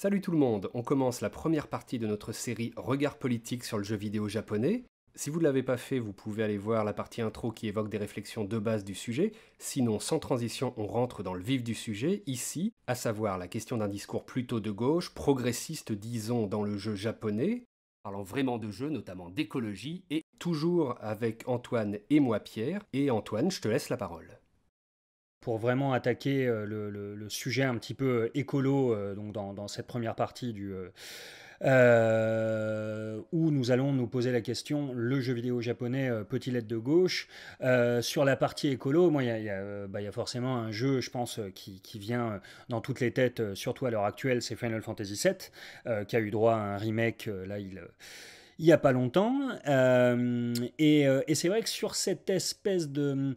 Salut tout le monde, on commence la première partie de notre série Regard politique sur le jeu vidéo japonais. Si vous ne l'avez pas fait, vous pouvez aller voir la partie intro qui évoque des réflexions de base du sujet. Sinon, sans transition, on rentre dans le vif du sujet, ici, à savoir la question d'un discours plutôt de gauche, progressiste disons dans le jeu japonais, parlant vraiment de jeu, notamment d'écologie, et toujours avec Antoine et moi Pierre. Et Antoine, je te laisse la parole pour vraiment attaquer euh, le, sujet un petit peu euh, écolo euh, donc dans, cette première partie du... où nous allons nous poser la question le jeu vidéo japonais petit lettre de gauche sur la partie écolo moi il y, a, bah, forcément un jeu je pense qui, vient dans toutes les têtes surtout à l'heure actuelle c'est Final Fantasy VII qui a eu droit à un remake là il il n'y a pas longtemps. et c'est vrai que sur cette espèce de,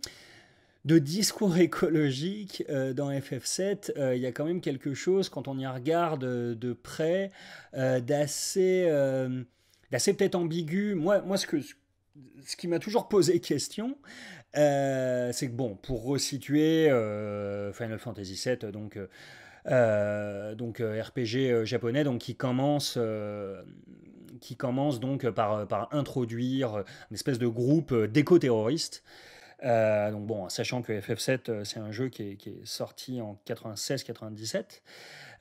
de discours écologique euh, dans FF7, euh, il y a quand même quelque chose, quand on y regarde euh, de près, d'assez, peut-être ambigu. Moi, moi ce, que, ce qui m'a toujours posé question, c'est que, bon, pour resituer Final Fantasy VII, donc... donc RPG japonais, donc qui commence, qui commence donc par, par introduire une espèce de groupe d'éco-terroristes euh, donc bon, sachant que FF7, euh, c'est un jeu qui est, sorti en 96-97.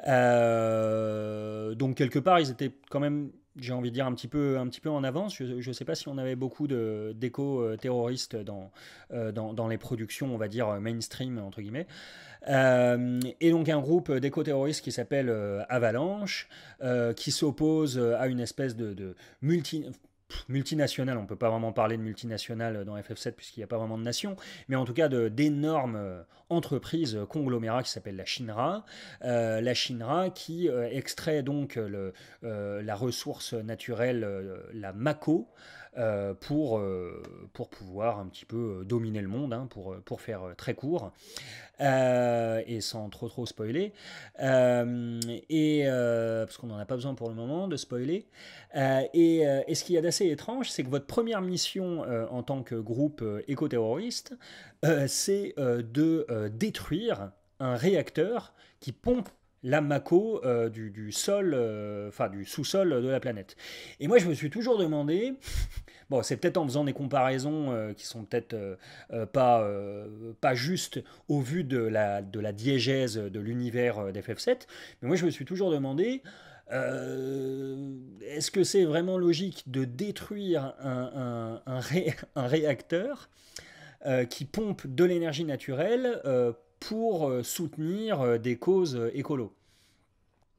Euh, donc quelque part, ils étaient quand même, j'ai envie de dire, un petit peu, un petit peu en avance. Je ne sais pas si on avait beaucoup déco terroristes dans, dans, les productions, on va dire, mainstream, entre guillemets. et donc un groupe d'éco-terroristes qui s'appelle Avalanche, qui s'oppose à une espèce de, de multi multinationale on ne peut pas vraiment parler de multinationale dans FF7 puisqu'il n'y a pas vraiment de nation, mais en tout cas d'énormes euh, entreprises euh, conglomérats qui s'appellent la Shinra. Euh, la Shinra qui extrait donc la ressource naturelle, la Mako, euh, pour, euh, pour pouvoir un petit peu euh, dominer le monde, hein, pour, pour faire très court, et sans trop trop spoiler, et, parce qu'on n'en a pas besoin pour le moment de spoiler. Et, et, ce qu'il y a d'assez étrange, c'est que votre première mission en tant que groupe éco-terroriste, c'est de détruire un réacteur qui pompe l'amaco euh, du, sol, euh, enfin du sous-sol de la planète. Et moi, je me suis toujours demandé, bon, c'est peut-être en faisant des comparaisons euh, qui sont peut-être pas, pas justes au vu de la, de la diégèse de l'univers d'FF7, mais moi, je me suis toujours demandé, Est-ce que c'est vraiment logique de détruire un, réacteur qui pompe de l'énergie naturelle pour euh, soutenir euh, des causes euh, écolo.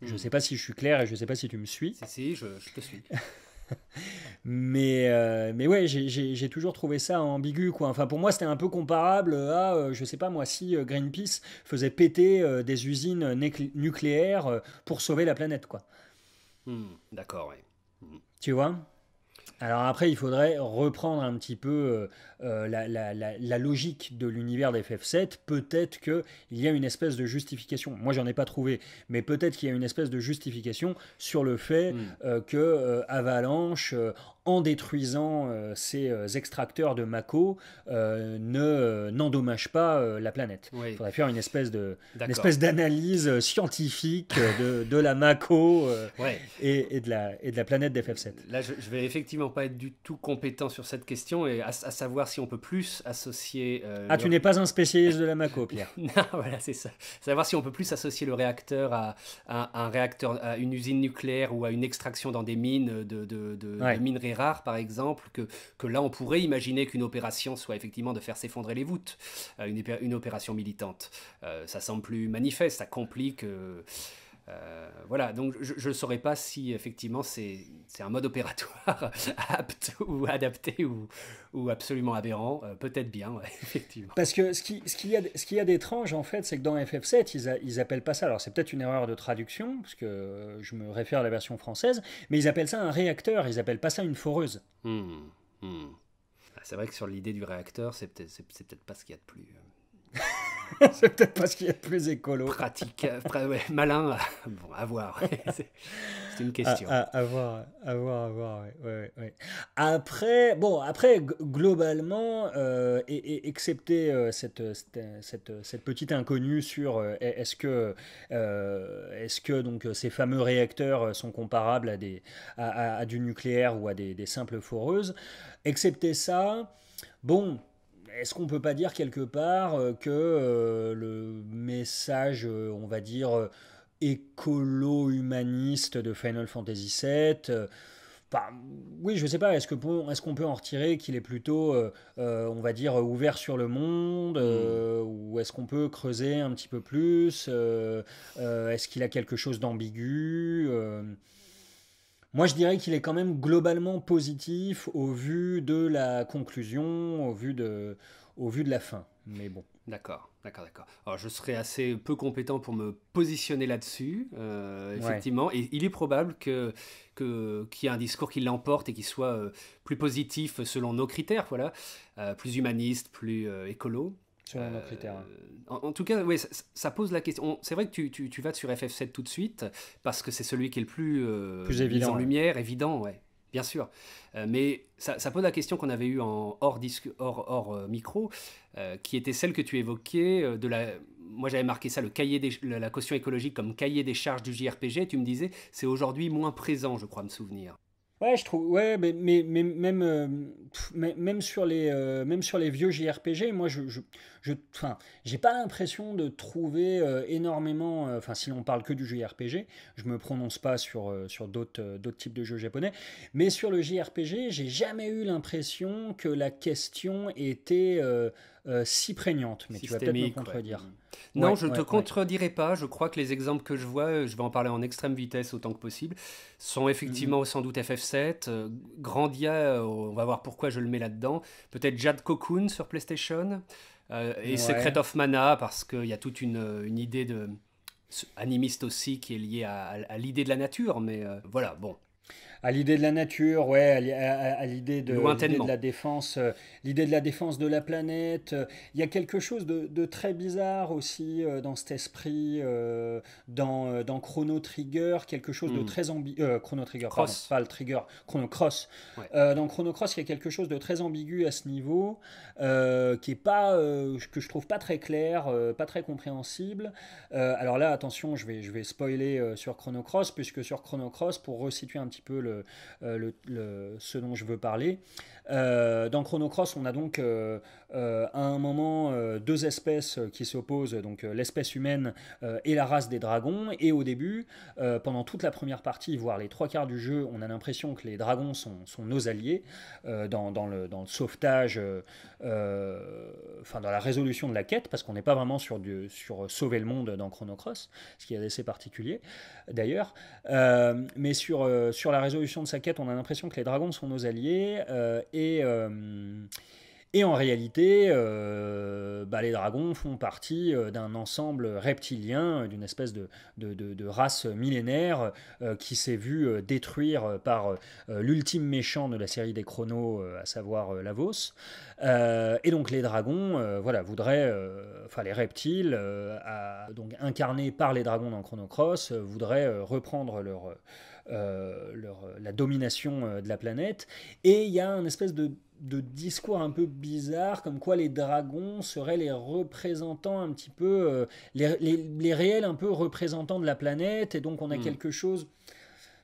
Je ne hmm. sais pas si je suis clair et je ne sais pas si tu me suis. Si, si, je, te suis. mais, mais ouais, j'ai toujours trouvé ça ambigu. Quoi. Enfin, pour moi, c'était un peu comparable à, je ne sais pas moi, si Greenpeace faisait péter des usines nucléaires pour sauver la planète. quoi. Hmm, d'accord, oui. Hmm. Tu vois alors après, il faudrait reprendre un petit peu euh, euh, la, logique de l'univers d'FF7. Peut-être qu'il y a une espèce de justification. Moi, j'en ai pas trouvé, mais peut-être qu'il y a une espèce de justification sur le fait hmm. euh, que Avalanche, en détruisant euh, ces euh, extracteurs de Mako, euh, ne n'endommage pas la planète. Il faudrait faire une espèce de une espèce d'analyse scientifique de, la Mako et, de la, et de la planète d'FF7. Là, je, vais effectivement pas être du tout compétent sur cette question et à, savoir si on peut plus associer. ah, tu n'es pas un spécialiste de la Mako, Pierre. voilà, c'est ça. Savoir si on peut plus associer le réacteur à, un réacteur, à une usine nucléaire ou à une extraction dans des mines de, de, de, de minerais rare, par exemple, que, que là, on pourrait imaginer qu'une opération soit effectivement de faire s'effondrer les voûtes, euh, une, une opération militante. Euh, ça semble plus manifeste, ça complique euh, euh, voilà, donc je ne saurais pas si effectivement c'est un mode opératoire apte ou adapté ou, absolument aberrant. Euh, peut-être bien, effectivement. Parce que ce qu'il ce y a, ce d'étrange en fait, c'est que dans FF7, ils, n'appellent appellent pas ça. Alors c'est peut-être une erreur de traduction, parce que euh, je me réfère à la version française, mais ils appellent ça un réacteur, ils appellent pas ça une foreuse. Hmm, hmm. Ah, c'est vrai que sur l'idée du réacteur, c'est peut-être pas ce qu'il y a de plus. c'est peut-être parce qu'il est plus écolo. Pratique, euh, malin, bon, à voir. c'est une question. À, voir, à voir, à voir. après, bon, après, globalement, euh, et, et, excepté euh, cette, cette, petite inconnue sur est-ce que, est-ce que donc, ces fameux réacteurs sont comparables à, des, du nucléaire ou à des, des simples foreuses, excepté ça, bon est-ce qu'on peut pas dire quelque part euh, que euh, le message, euh, on va dire, écolo-humaniste de Final Fantasy VII oui, je sais pas, est-ce qu'on peut en retirer qu'il est plutôt, on va dire, ouvert sur le monde hmm. Ou est-ce qu'on peut creuser un petit peu plus Est-ce qu'il a quelque chose d'ambigu moi, je dirais qu'il est quand même globalement positif au vu de la conclusion, au vu de, au vu de la fin. Mais bon. D'accord, d'accord, d'accord. Alors, je serais assez peu compétent pour me positionner là-dessus, euh, effectivement. Et il est probable que qu'il y ait un discours qui l'emporte et qui soit euh, plus positif selon nos critères, voilà, euh, plus humaniste, plus écolo. Euh, en, tout cas, ça, pose la question. C'est vrai que tu, vas sur FF7 tout de suite, parce que c'est celui qui est le plus, euh, évident, en lumière, évident, ouais bien sûr. Euh, mais ça, pose la question qu'on avait eue en hors, disque, hors, hors micro, qui était celle que tu évoquais. de la, moi, j'avais marqué ça, le cahier la caution écologique comme cahier des charges du JRPG. tu me disais, c'est aujourd'hui moins présent, je crois me souvenir. Ouais, je trouve. Ouais, mais, mais, même, euh, même, sur les, euh, même sur les vieux JRPG, moi, je, je, pas l'impression de trouver euh, énormément. Enfin, si l'on parle que du JRPG, je ne me prononce pas sur, sur d'autres, d'autres types de jeux japonais. Mais sur le JRPG, j'ai jamais eu l'impression que la question était euh, si prégnante, mais tu vas peut-être me contredire. Mm. Non, je ne te contredirai pas. Je crois que les exemples que je vois, euh, je vais en parler en extrême vitesse autant que possible, sont effectivement mm-hmm. sans doute FF7, euh, Grandia, on va voir pourquoi je le mets là-dedans, peut-être Jade Cocoon sur PlayStation, et Secret of Mana, parce qu'il y a toute une, idée de animiste aussi qui est liée à l'idée de la nature, mais voilà, bon à l'idée de la nature, ouais, à, l'idée de, de, la défense, euh, l'idée de la défense de la planète. Il y a quelque chose de, très bizarre aussi euh, dans cet esprit, euh, dans, Chrono Trigger, quelque chose de hmm. très ambigu. Chrono Trigger, pas le Trigger, Chrono Cross. dans Chrono Cross, il y a quelque chose de très ambigu à ce niveau, qui est pas, que je trouve pas très clair, pas très compréhensible. alors là, attention, je vais, je vais spoiler sur Chrono Cross, puisque sur Chrono Cross, pour resituer un petit peu le euh, le, ce dont je veux parler. Euh, dans Chrono Cross, on a donc euh, euh, à un moment deux espèces qui s'opposent, donc l'espèce humaine et la race des dragons. Et au début, pendant toute la première partie, voire les trois quarts du jeu, on a l'impression que les dragons sont, nos alliés dans, dans, le, sauvetage, enfin dans la résolution de la quête, parce qu'on n'est pas vraiment sur, sur sauver le monde dans Chrono Cross, ce qui est assez particulier d'ailleurs. mais sur, sur la résolution de sa quête, on a l'impression que les dragons sont nos alliés et, euh, et en réalité, euh, bah, les dragons font partie euh, d'un ensemble reptilien, d'une espèce de, race millénaire qui s'est vue détruire par l'ultime méchant de la série des chronos, à savoir Lavos. et donc les dragons, voilà, voudraient, enfin les reptiles, donc incarnés par les dragons dans Chrono Cross, voudraient reprendre leur euh, euh, la domination euh, de la planète. Et il y a un espèce de discours un peu bizarre, comme quoi les dragons seraient les représentants un petit peu, les, réels un peu représentants de la planète, et donc on a hmm. quelque chose.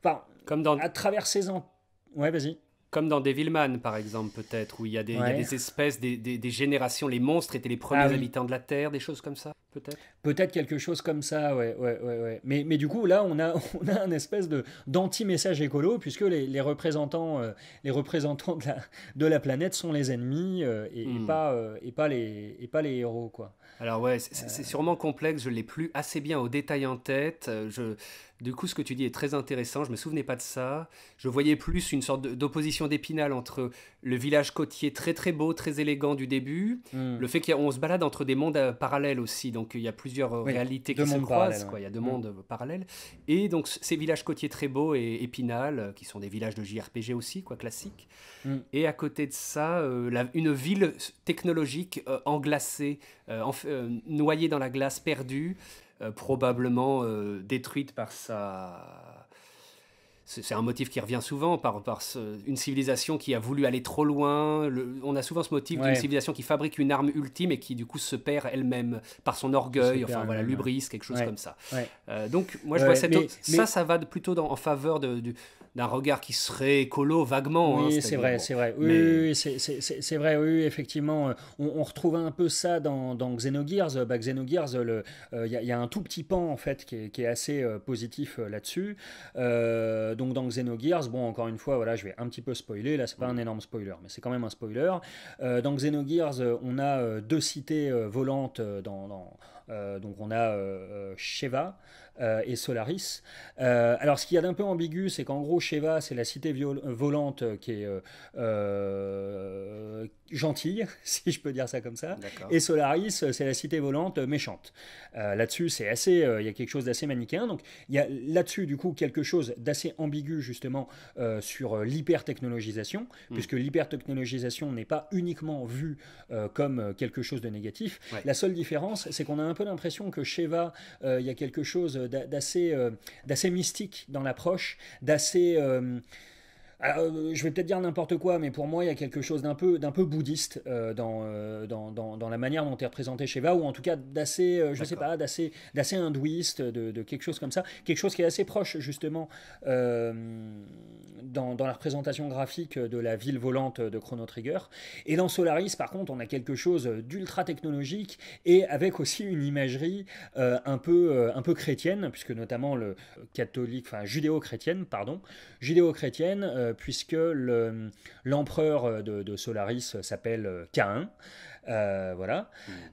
Enfin, comme dans... à travers ces. ans Ouais, vas-y. Comme dans Devilman, par exemple, peut-être, où il y, a des, espèces, des, générations, les monstres étaient les premiers ah habitants de la Terre, des choses comme ça, peut-être Peut-être quelque chose comme ça, ouais, ouais, ouais. ouais. Mais, du coup, là, on a, on a un espèce d'anti-message écolo, puisque les, représentants, euh, les représentants de la, de la planète sont les ennemis euh, et, hmm. pas, euh, et, pas les, et pas les héros, quoi. Alors, ouais, c'est sûrement complexe, je l'ai plus assez bien au détail en tête. Je du coup, ce que tu dis est très intéressant. Je me souvenais pas de ça. Je voyais plus une sorte d'opposition d'épinal entre le village côtier très très beau, très élégant du début, hmm. le fait qu'on se balade entre des mondes euh, parallèles aussi. Donc il y a plusieurs euh, réalités qui se croisent. Quoi. Il y a deux hmm. mondes euh, parallèles. Et donc ces villages côtiers très beaux et épinal, qui sont des villages de JRPG aussi, quoi, classiques. Hmm. Et à côté de ça, une ville technologique englacée, noyée dans la glace, perdue. Euh, probablement euh, détruite par sa... C'est un motif qui revient souvent, par, par une civilisation qui a voulu aller trop loin. on a souvent ce motif d'une civilisation qui fabrique une arme ultime et qui du coup se perd elle-même par son orgueil, enfin voilà, l'ubris, quelque chose comme ça. Euh, donc moi je vois cette... Ça, ça va plutôt en faveur du d'un regard qui serait écolo vaguement. Hein, oui, c'est vrai, c'est vrai. Oui, c'est vrai, oui, effectivement. Euh, on, retrouve un peu ça dans, Xenogears. Euh, bah, Xenogears, il euh, y, a un tout petit pan, en fait, qui est, assez positif là-dessus. donc, dans Xenogears, bon, encore une fois, voilà, je vais un petit peu spoiler. Là, c'est pas un énorme spoiler, mais c'est quand même un spoiler. dans Xenogears, on a deux cités volantes dans, donc on a Sheva, euh, et Solaris. Euh, alors, ce qu'il y a d'un peu ambigu, c'est qu'en gros, Sheva, c'est la cité euh, volante qui est gentille, si je peux dire ça comme ça, et Solaris, c'est la cité volante méchante. là-dessus, c'est assez, il y a quelque chose d'assez manichéen. Donc, il y a là-dessus, du coup, quelque chose d'assez ambigu, justement, sur l'hyper-technologisation, hmm. puisque l'hyper-technologisation n'est pas uniquement vue comme quelque chose de négatif. La seule différence, c'est qu'on a un peu l'impression que Sheva, il y a quelque chose euh, d'assez mystique dans l'approche, d'assez euh, euh, je vais peut-être dire n'importe quoi, mais pour moi, il y a quelque chose d'un peu, d'un peu bouddhiste euh, euh, dans, dans, la manière dont est représenté Sheva, ou en tout cas d'assez, je sais pas, d'assez, d'assez hindouiste, de, quelque chose comme ça. Quelque chose qui est assez proche, justement, dans, dans, la représentation graphique de la ville volante de Chrono Trigger. Et dans Solaris, par contre, on a quelque chose d'ultra technologique et avec aussi une imagerie un, peu, un peu chrétienne, puisque notamment le catholique, enfin judéo-chrétienne, pardon, judéo-chrétienne euh, puisque l'empereur euh, de, Solaris s'appelle euh, Caïn. voilà. Hmm.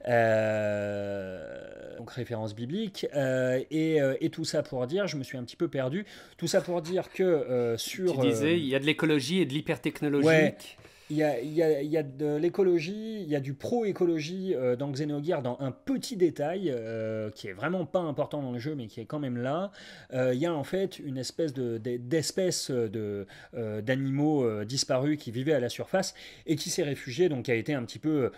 donc référence biblique. et, tout ça pour dire, je me suis un petit peu perdu, tout ça pour dire que sur... Tu disais, il y a de l'écologie et de l'hypertechnologie il y a, de l'écologie, il y a du pro-écologie euh, dans Xenogear dans un petit détail euh, qui est vraiment pas important dans le jeu mais qui est quand même là. Euh, il y a en fait une espèce d'espèce de, d'animaux disparus qui vivaient à la surface et qui s'est réfugié, donc qui a été un petit peu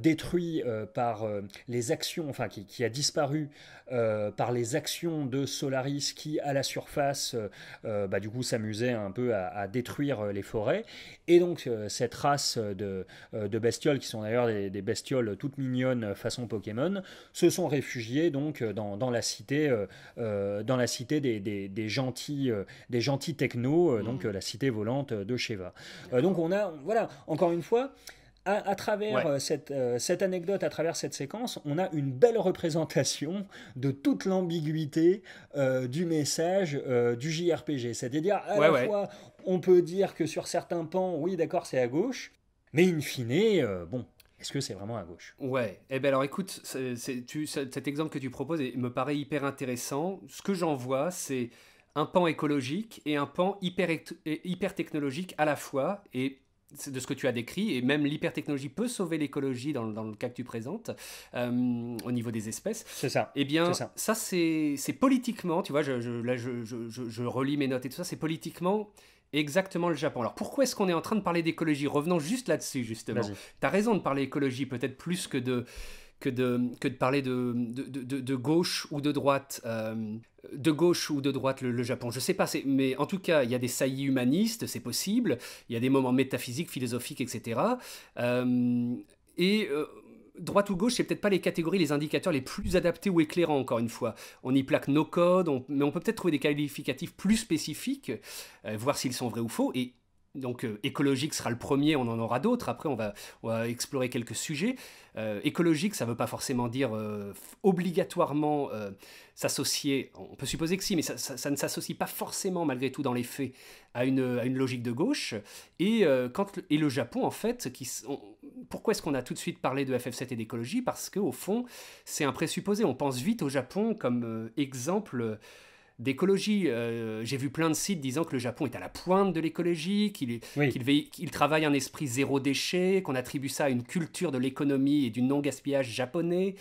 détruit par les actions, enfin qui, a disparu par les actions de Solaris qui à la surface bah, du coup s'amusait un peu à, à détruire les forêts. Et donc cette traces euh, de, euh, de bestioles, qui sont d'ailleurs des, bestioles toutes mignonnes euh, façon Pokémon, se sont réfugiés donc dans, la cité, dans la cité des, gentils, des gentils technos, donc mhm. la cité volante de Sheva. donc on a, voilà, encore une fois, à, travers euh, euh, cette, anecdote, à travers cette séquence, on a une belle représentation de toute l'ambiguïté euh, du message du JRPG. C'est-à-dire, à, la fois, on peut dire que sur certains pans, oui, d'accord, c'est à gauche, mais in fine, bon, est-ce que c'est vraiment à gauche Ouais. Eh bien alors écoute, cet exemple que tu proposes me paraît hyper intéressant. Ce que j'en vois, c'est un pan écologique et un pan hyper, hyper technologique à la fois. Et de ce que tu as décrit, et même l'hypertechnologie peut sauver l'écologie dans, dans, le cas que tu présentes, euh, au niveau des espèces. C'est ça. Eh bien, ça, c'est politiquement, tu vois, je, je là je, je, relis mes notes et tout ça, c'est politiquement exactement le Japon. Alors pourquoi est-ce qu'on est en train de parler d'écologie Revenons juste là-dessus, justement. Tu as raison de parler écologie, peut-être plus que de que de, que de parler de, de, gauche ou de droite. Euh, de gauche ou de droite le, Japon, je ne sais pas, mais en tout cas, il y a des saillies humanistes, c'est possible, il y a des moments métaphysiques, philosophiques, etc. et euh, euh, droite ou gauche, c'est peut-être pas les catégories, les indicateurs les plus adaptés ou éclairants, encore une fois. On y plaque nos codes, mais on peut peut-être trouver des qualificatifs plus spécifiques, voir s'ils sont vrais ou faux, et donc euh, écologique sera le premier, on en aura d'autres, après on va, explorer quelques sujets. Euh, écologique, ça ne veut pas forcément dire euh, obligatoirement s'associer, on peut supposer que si, mais ça, ne s'associe pas forcément malgré tout dans les faits à une, logique de gauche. Et, quand, et le Japon, en fait, pourquoi est-ce qu'on a tout de suite parlé de FF7 et d'écologie Parce qu'au fond, c'est un présupposé, on pense vite au Japon comme exemple d'écologie. Euh, j'ai vu plein de sites disant que le Japon est à la pointe de l'écologie, qu'il travaille un esprit zéro déchet, qu'on attribue ça à une culture de l'économie et du non-gaspillage japonais.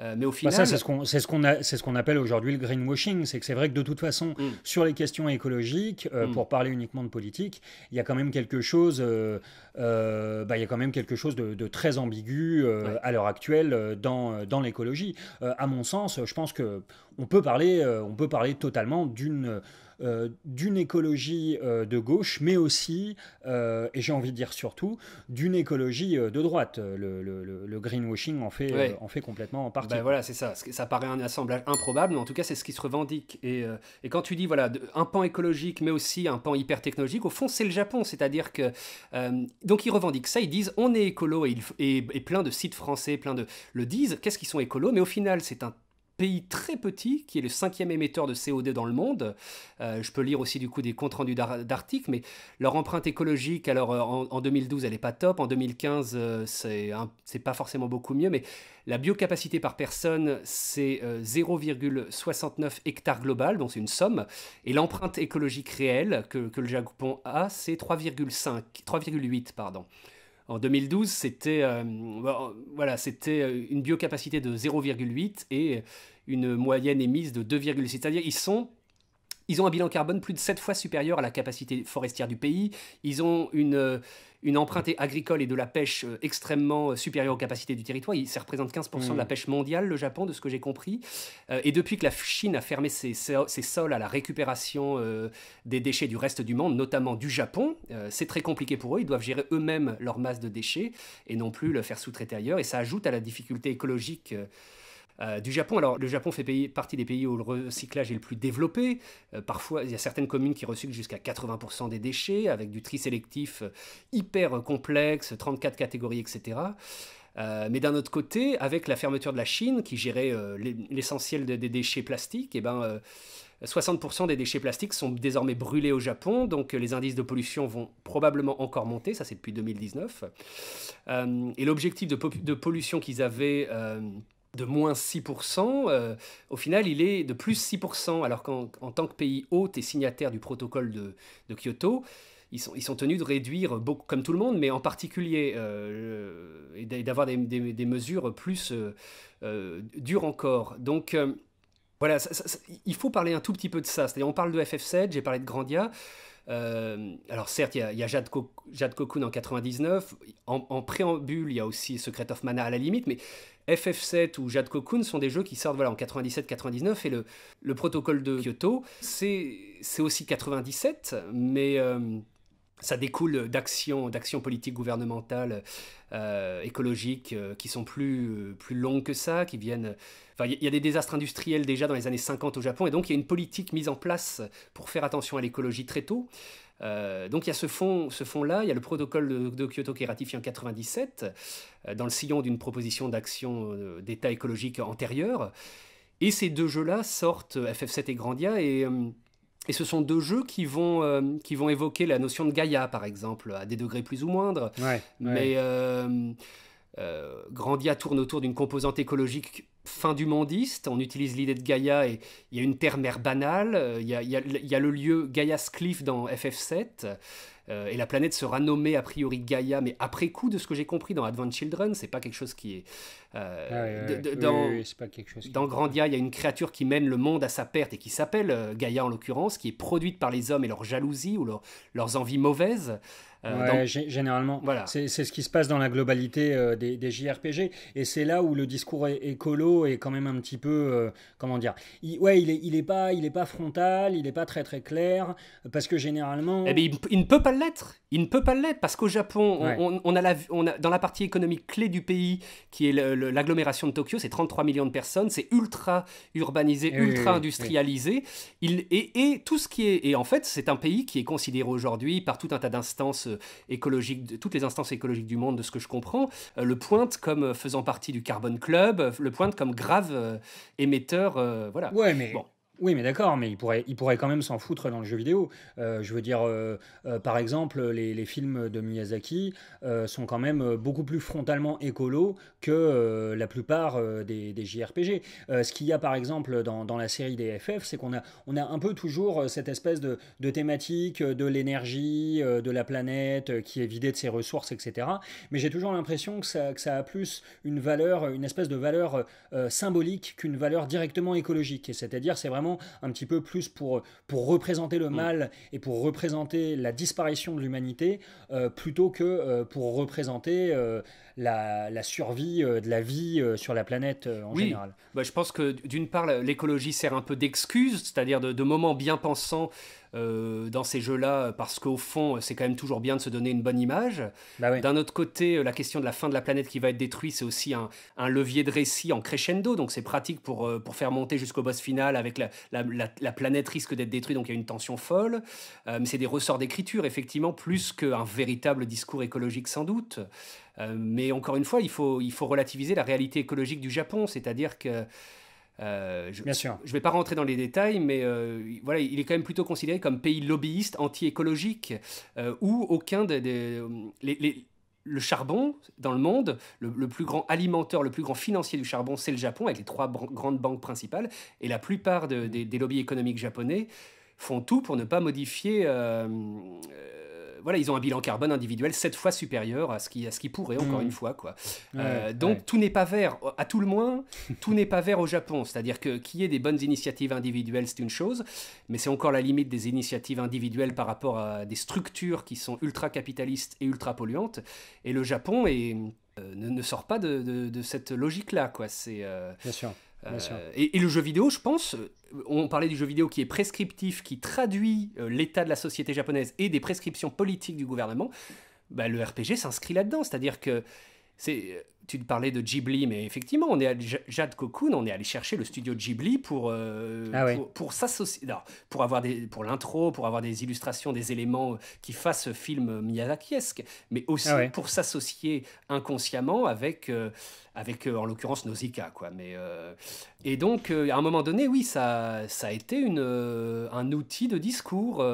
Euh, mais au bah, final. ça, c'est ce qu'on ce qu'on ce qu'on appelle aujourd'hui le greenwashing. C'est que c'est vrai que de toute façon, mm. sur les questions écologiques, euh, mm. pour parler uniquement de politique, il y a quand même quelque chose, euh, bah, il y a quand même quelque chose de, très ambigu à l'heure actuelle dans, dans l'écologie. à mon sens, je pense que on peut parler, on peut parler totalement d'une euh, d'une écologie euh, de gauche, mais aussi, euh, et j'ai envie de dire surtout, d'une écologie de droite. Le, greenwashing en fait, en fait complètement en partie. Bah voilà, c'est ça. Ça paraît un assemblage improbable, mais en tout cas, c'est ce qui se revendique. Et, quand tu dis, voilà, un pan écologique, mais aussi un pan hyper technologique, au fond, c'est le Japon. C'est-à-dire que. donc, ils revendiquent ça, ils disent, on est écolo, et, il, et, plein de sites français, plein de. le disent, qu'est-ce qu'ils sont écolo, mais au final, c'est un pays très petit, qui est le cinquième émetteur de CO2 dans le monde. Euh, je peux lire aussi du coup des comptes rendus d'articles, mais leur empreinte écologique, alors euh, en, 2012, elle n'est pas top. En 2015, euh, c'est pas forcément beaucoup mieux, mais la biocapacité par personne, c'est 0,69 hectares global, donc c'est une somme. Et l'empreinte écologique réelle que, que, le Japon a, c'est 3,5, 3,8, pardon. En 2012, c'était euh, voilà, c'était euh, une biocapacité de 0,8 et une moyenne émise de 2,6. C'est-à-dire ils sont ils ont un bilan carbone plus de 7 fois supérieur à la capacité forestière du pays. Ils ont une euh, une empreinte agricole et de la pêche euh, extrêmement euh, supérieure aux capacités du territoire. Ça représente 15% de la mm. pêche mondiale, le Japon, de ce que j'ai compris. Euh, et depuis que la Chine a fermé ses, ses sols à la récupération des déchets du reste du monde, notamment du Japon, c'est très compliqué pour eux. Ils doivent gérer eux-mêmes leur masse de déchets et non plus le faire sous-traiter ailleurs. Et ça ajoute à la difficulté écologique. Euh, du Japon. Alors, le Japon fait partie des pays où le recyclage est le plus développé. Euh, parfois, il y a certaines communes qui recyclent jusqu'à 80% des déchets, avec du tri sélectif euh, hyper complexe, 34 catégories, etc. mais d'un autre côté, avec la fermeture de la Chine, qui gérait l'essentiel des déchets plastiques, et eh ben, 60% des déchets plastiques sont désormais brûlés au Japon, donc les indices de pollution vont probablement encore monter, ça c'est depuis 2019. et l'objectif de, pollution qu'ils avaient de moins 6%, euh, au final, il est de plus 6%, alors qu'en tant que pays hôte et signataire du protocole de, Kyoto, ils sont, ils sont, tenus de réduire, beaucoup, comme tout le monde, mais en particulier, euh, et d'avoir des, mesures plus euh, dures encore. Donc, voilà, il faut parler un tout petit peu de ça. C'est-à-dire, on parle de FF7, j'ai parlé de Grandia. alors certes, il y a, Jade, en 99. en, préambule, il y a aussi Secret of Mana à la limite, mais FF7 ou Jade Cocoon sont des jeux qui sortent voilà, en 97-99 et le, protocole de Kyoto, c'est aussi 97, mais euh, ça découle d'actions politiques gouvernementales, euh, écologiques, euh, qui sont plus, plus longues que ça, qui viennent... il y a des désastres industriels déjà dans les années 50 au Japon, et donc il y a une politique mise en place pour faire attention à l'écologie très tôt. Euh, donc il y a ce fonds, ce fond là, il y a le protocole de, Kyoto qui est ratifié en 97 euh, dans le sillon d'une proposition d'action euh, d'État écologique antérieure. Et ces deux jeux-là sortent FF7 et Grandia et ce sont deux jeux qui vont, qui vont évoquer la notion de Gaïa, par exemple, à des degrés plus ou moindres. Mais Grandia tourne autour d'une composante écologique fin du mondiste, on utilise l'idée de Gaïa et il y a une terre-mère banale, euh, il y, a, le lieu Gaïa's Cliff dans FF7, euh, et la planète sera nommée a priori Gaïa, mais après coup de ce que j'ai compris dans Advent Children, c'est pas quelque chose qui est, dans, Grandia, il y a une créature qui mène le monde à sa perte et qui s'appelle euh, Gaïa en l'occurrence, qui est produite par les hommes et leur jalousie ou leurs envies mauvaises. Euh, généralement, voilà. c'est ce qui se passe dans la globalité euh, des, JRPG, et c'est là où le discours écolo est quand même un petit peu, comment dire, il, ouais, il est, il est pas, il est pas frontal, il est pas très très clair, parce que généralement, eh ben, il, ne peut pas l'être, il ne peut pas l'être, parce qu'au Japon, on, a la, on a dans la partie économique clé du pays, qui est le, l'agglomération de Tokyo, c'est 33 millions de personnes, c'est ultra urbanisé, ultra industrialisé. Il, et, tout ce qui est. Et en fait, c'est un pays qui est considéré aujourd'hui par tout un tas d'instances euh, écologiques, toutes les instances écologiques du monde, de ce que je comprends, euh, le pointe comme euh, faisant partie du Carbon Club, le pointe comme grave émetteur. voilà. Ouais, mais. Oui, mais d'accord, mais il pourrait, il pourrait quand même s'en foutre dans le jeu vidéo. Euh, je veux dire, euh, euh, par exemple, les, films de Miyazaki sont quand même beaucoup plus frontalement écolo que la plupart des, JRPG. ce qu'il y a, par exemple, dans, la série des FF, c'est qu'on a, on a un peu toujours cette espèce de, thématique de l'énergie, de la planète qui est vidée de ses ressources, etc. Mais j'ai toujours l'impression que ça, que ça, a plus une valeur, une espèce de valeur symbolique qu'une valeur directement écologique. C'est-à-dire, c'est vraiment un petit peu plus pour, pour représenter le mm. mal et pour représenter la disparition de l'humanité, euh, plutôt que euh, pour représenter euh, la, survie de la vie sur la planète en général. Bah, je pense que d'une part, l'écologie sert un peu d'excuse, c'est-à-dire de, de moments bien pensants euh, dans ces jeux-là, parce qu'au fond, c'est quand même toujours bien de se donner une bonne image. Bah D'un autre côté, euh, la question de la fin de la planète qui va être détruite, c'est aussi un, levier de récit en crescendo, donc c'est pratique pour, euh, pour faire monter jusqu'au boss final avec la, planète risque d'être détruite, donc il y a une tension folle. mais c'est des ressorts d'écriture, effectivement, plus qu'un véritable discours écologique sans doute. mais encore une fois, il faut, il faut relativiser la réalité écologique du Japon, c'est-à-dire que euh, je, Bien sûr. Je ne vais pas rentrer dans les détails, mais euh, voilà, il est quand même plutôt considéré comme pays lobbyiste anti-écologique, Ou euh, où aucun des, le charbon dans le monde, le, plus grand alimenteur, le plus grand financier du charbon, c'est le Japon, avec les trois grandes banques principales, et la plupart des, des, lobbies économiques japonais font tout pour ne pas modifier voilà, ils ont un bilan carbone individuel sept fois supérieur à ce qu'ils pourraient, ce pourrait, hmm. encore une fois. Quoi. Euh, donc tout n'est pas vert, à tout le moins, tout n'est pas vert au Japon. C'est-à-dire que qu'il y ait des bonnes initiatives individuelles, c'est une chose, mais c'est encore la limite des initiatives individuelles par rapport à des structures qui sont ultra-capitalistes et ultra-polluantes. Et le Japon euh, ne, sort pas de, cette logique-là. Quoi. C'est, euh, Bien sûr. Euh, et, le jeu vidéo, je pense, euh, on parlait du jeu vidéo qui est prescriptif, qui traduit euh, l'état de la société japonaise et des prescriptions politiques du gouvernement. Bah, le RPG s'inscrit là-dedans. C'est-à-dire que c'est euh, tu parlais de Ghibli, mais effectivement, on est à Jade Cocoon, on est allé chercher le studio Ghibli pour euh, ah pour, s'associer, pour avoir des pour l'intro, pour avoir des illustrations, des éléments euh, qui fassent film Miyazakiesque, mais aussi ah pour s'associer inconsciemment avec avec en l'occurrence Nausicaa quoi. Mais et donc à un moment donné, oui, ça ça a été une un outil de discours.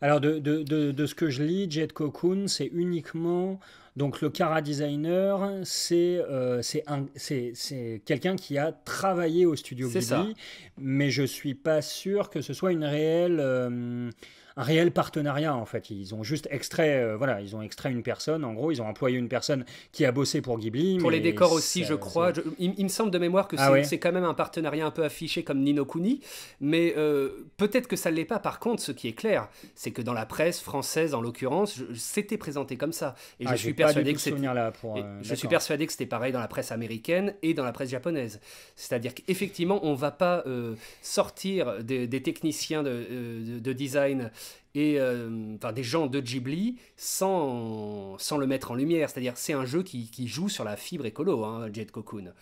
Alors de, de, de ce que je lis, Jade Cocoon, c'est uniquement donc le Cara designer, euh, c'est quelqu'un qui a travaillé au studio Ghibli, mais je suis pas sûr que ce soit une réelle euh, un réel partenariat en fait. Ils ont juste extrait, euh, voilà, ils ont extrait une personne. En gros, ils ont employé une personne qui a bossé pour Ghibli. Pour les décors aussi, je crois. il, me semble de mémoire que ah c'est quand même un partenariat un peu affiché comme Nino Kuni, mais euh, peut-être que ça ne l'est pas. Par contre, ce qui est clair, c'est que dans la presse française, en l'occurrence, c'était présenté comme ça. Et je suis persuadé que c'était. pour... je suis persuadé que c'était pareil dans la presse américaine et dans la presse japonaise. C'est-à-dire qu'effectivement, on ne va pas euh, sortir des, techniciens de design et euh, enfin des gens de Ghibli sans, sans le mettre en lumière. C'est-à-dire c'est un jeu qui, qui, joue sur la fibre écolo, hein, Jet Cocoon.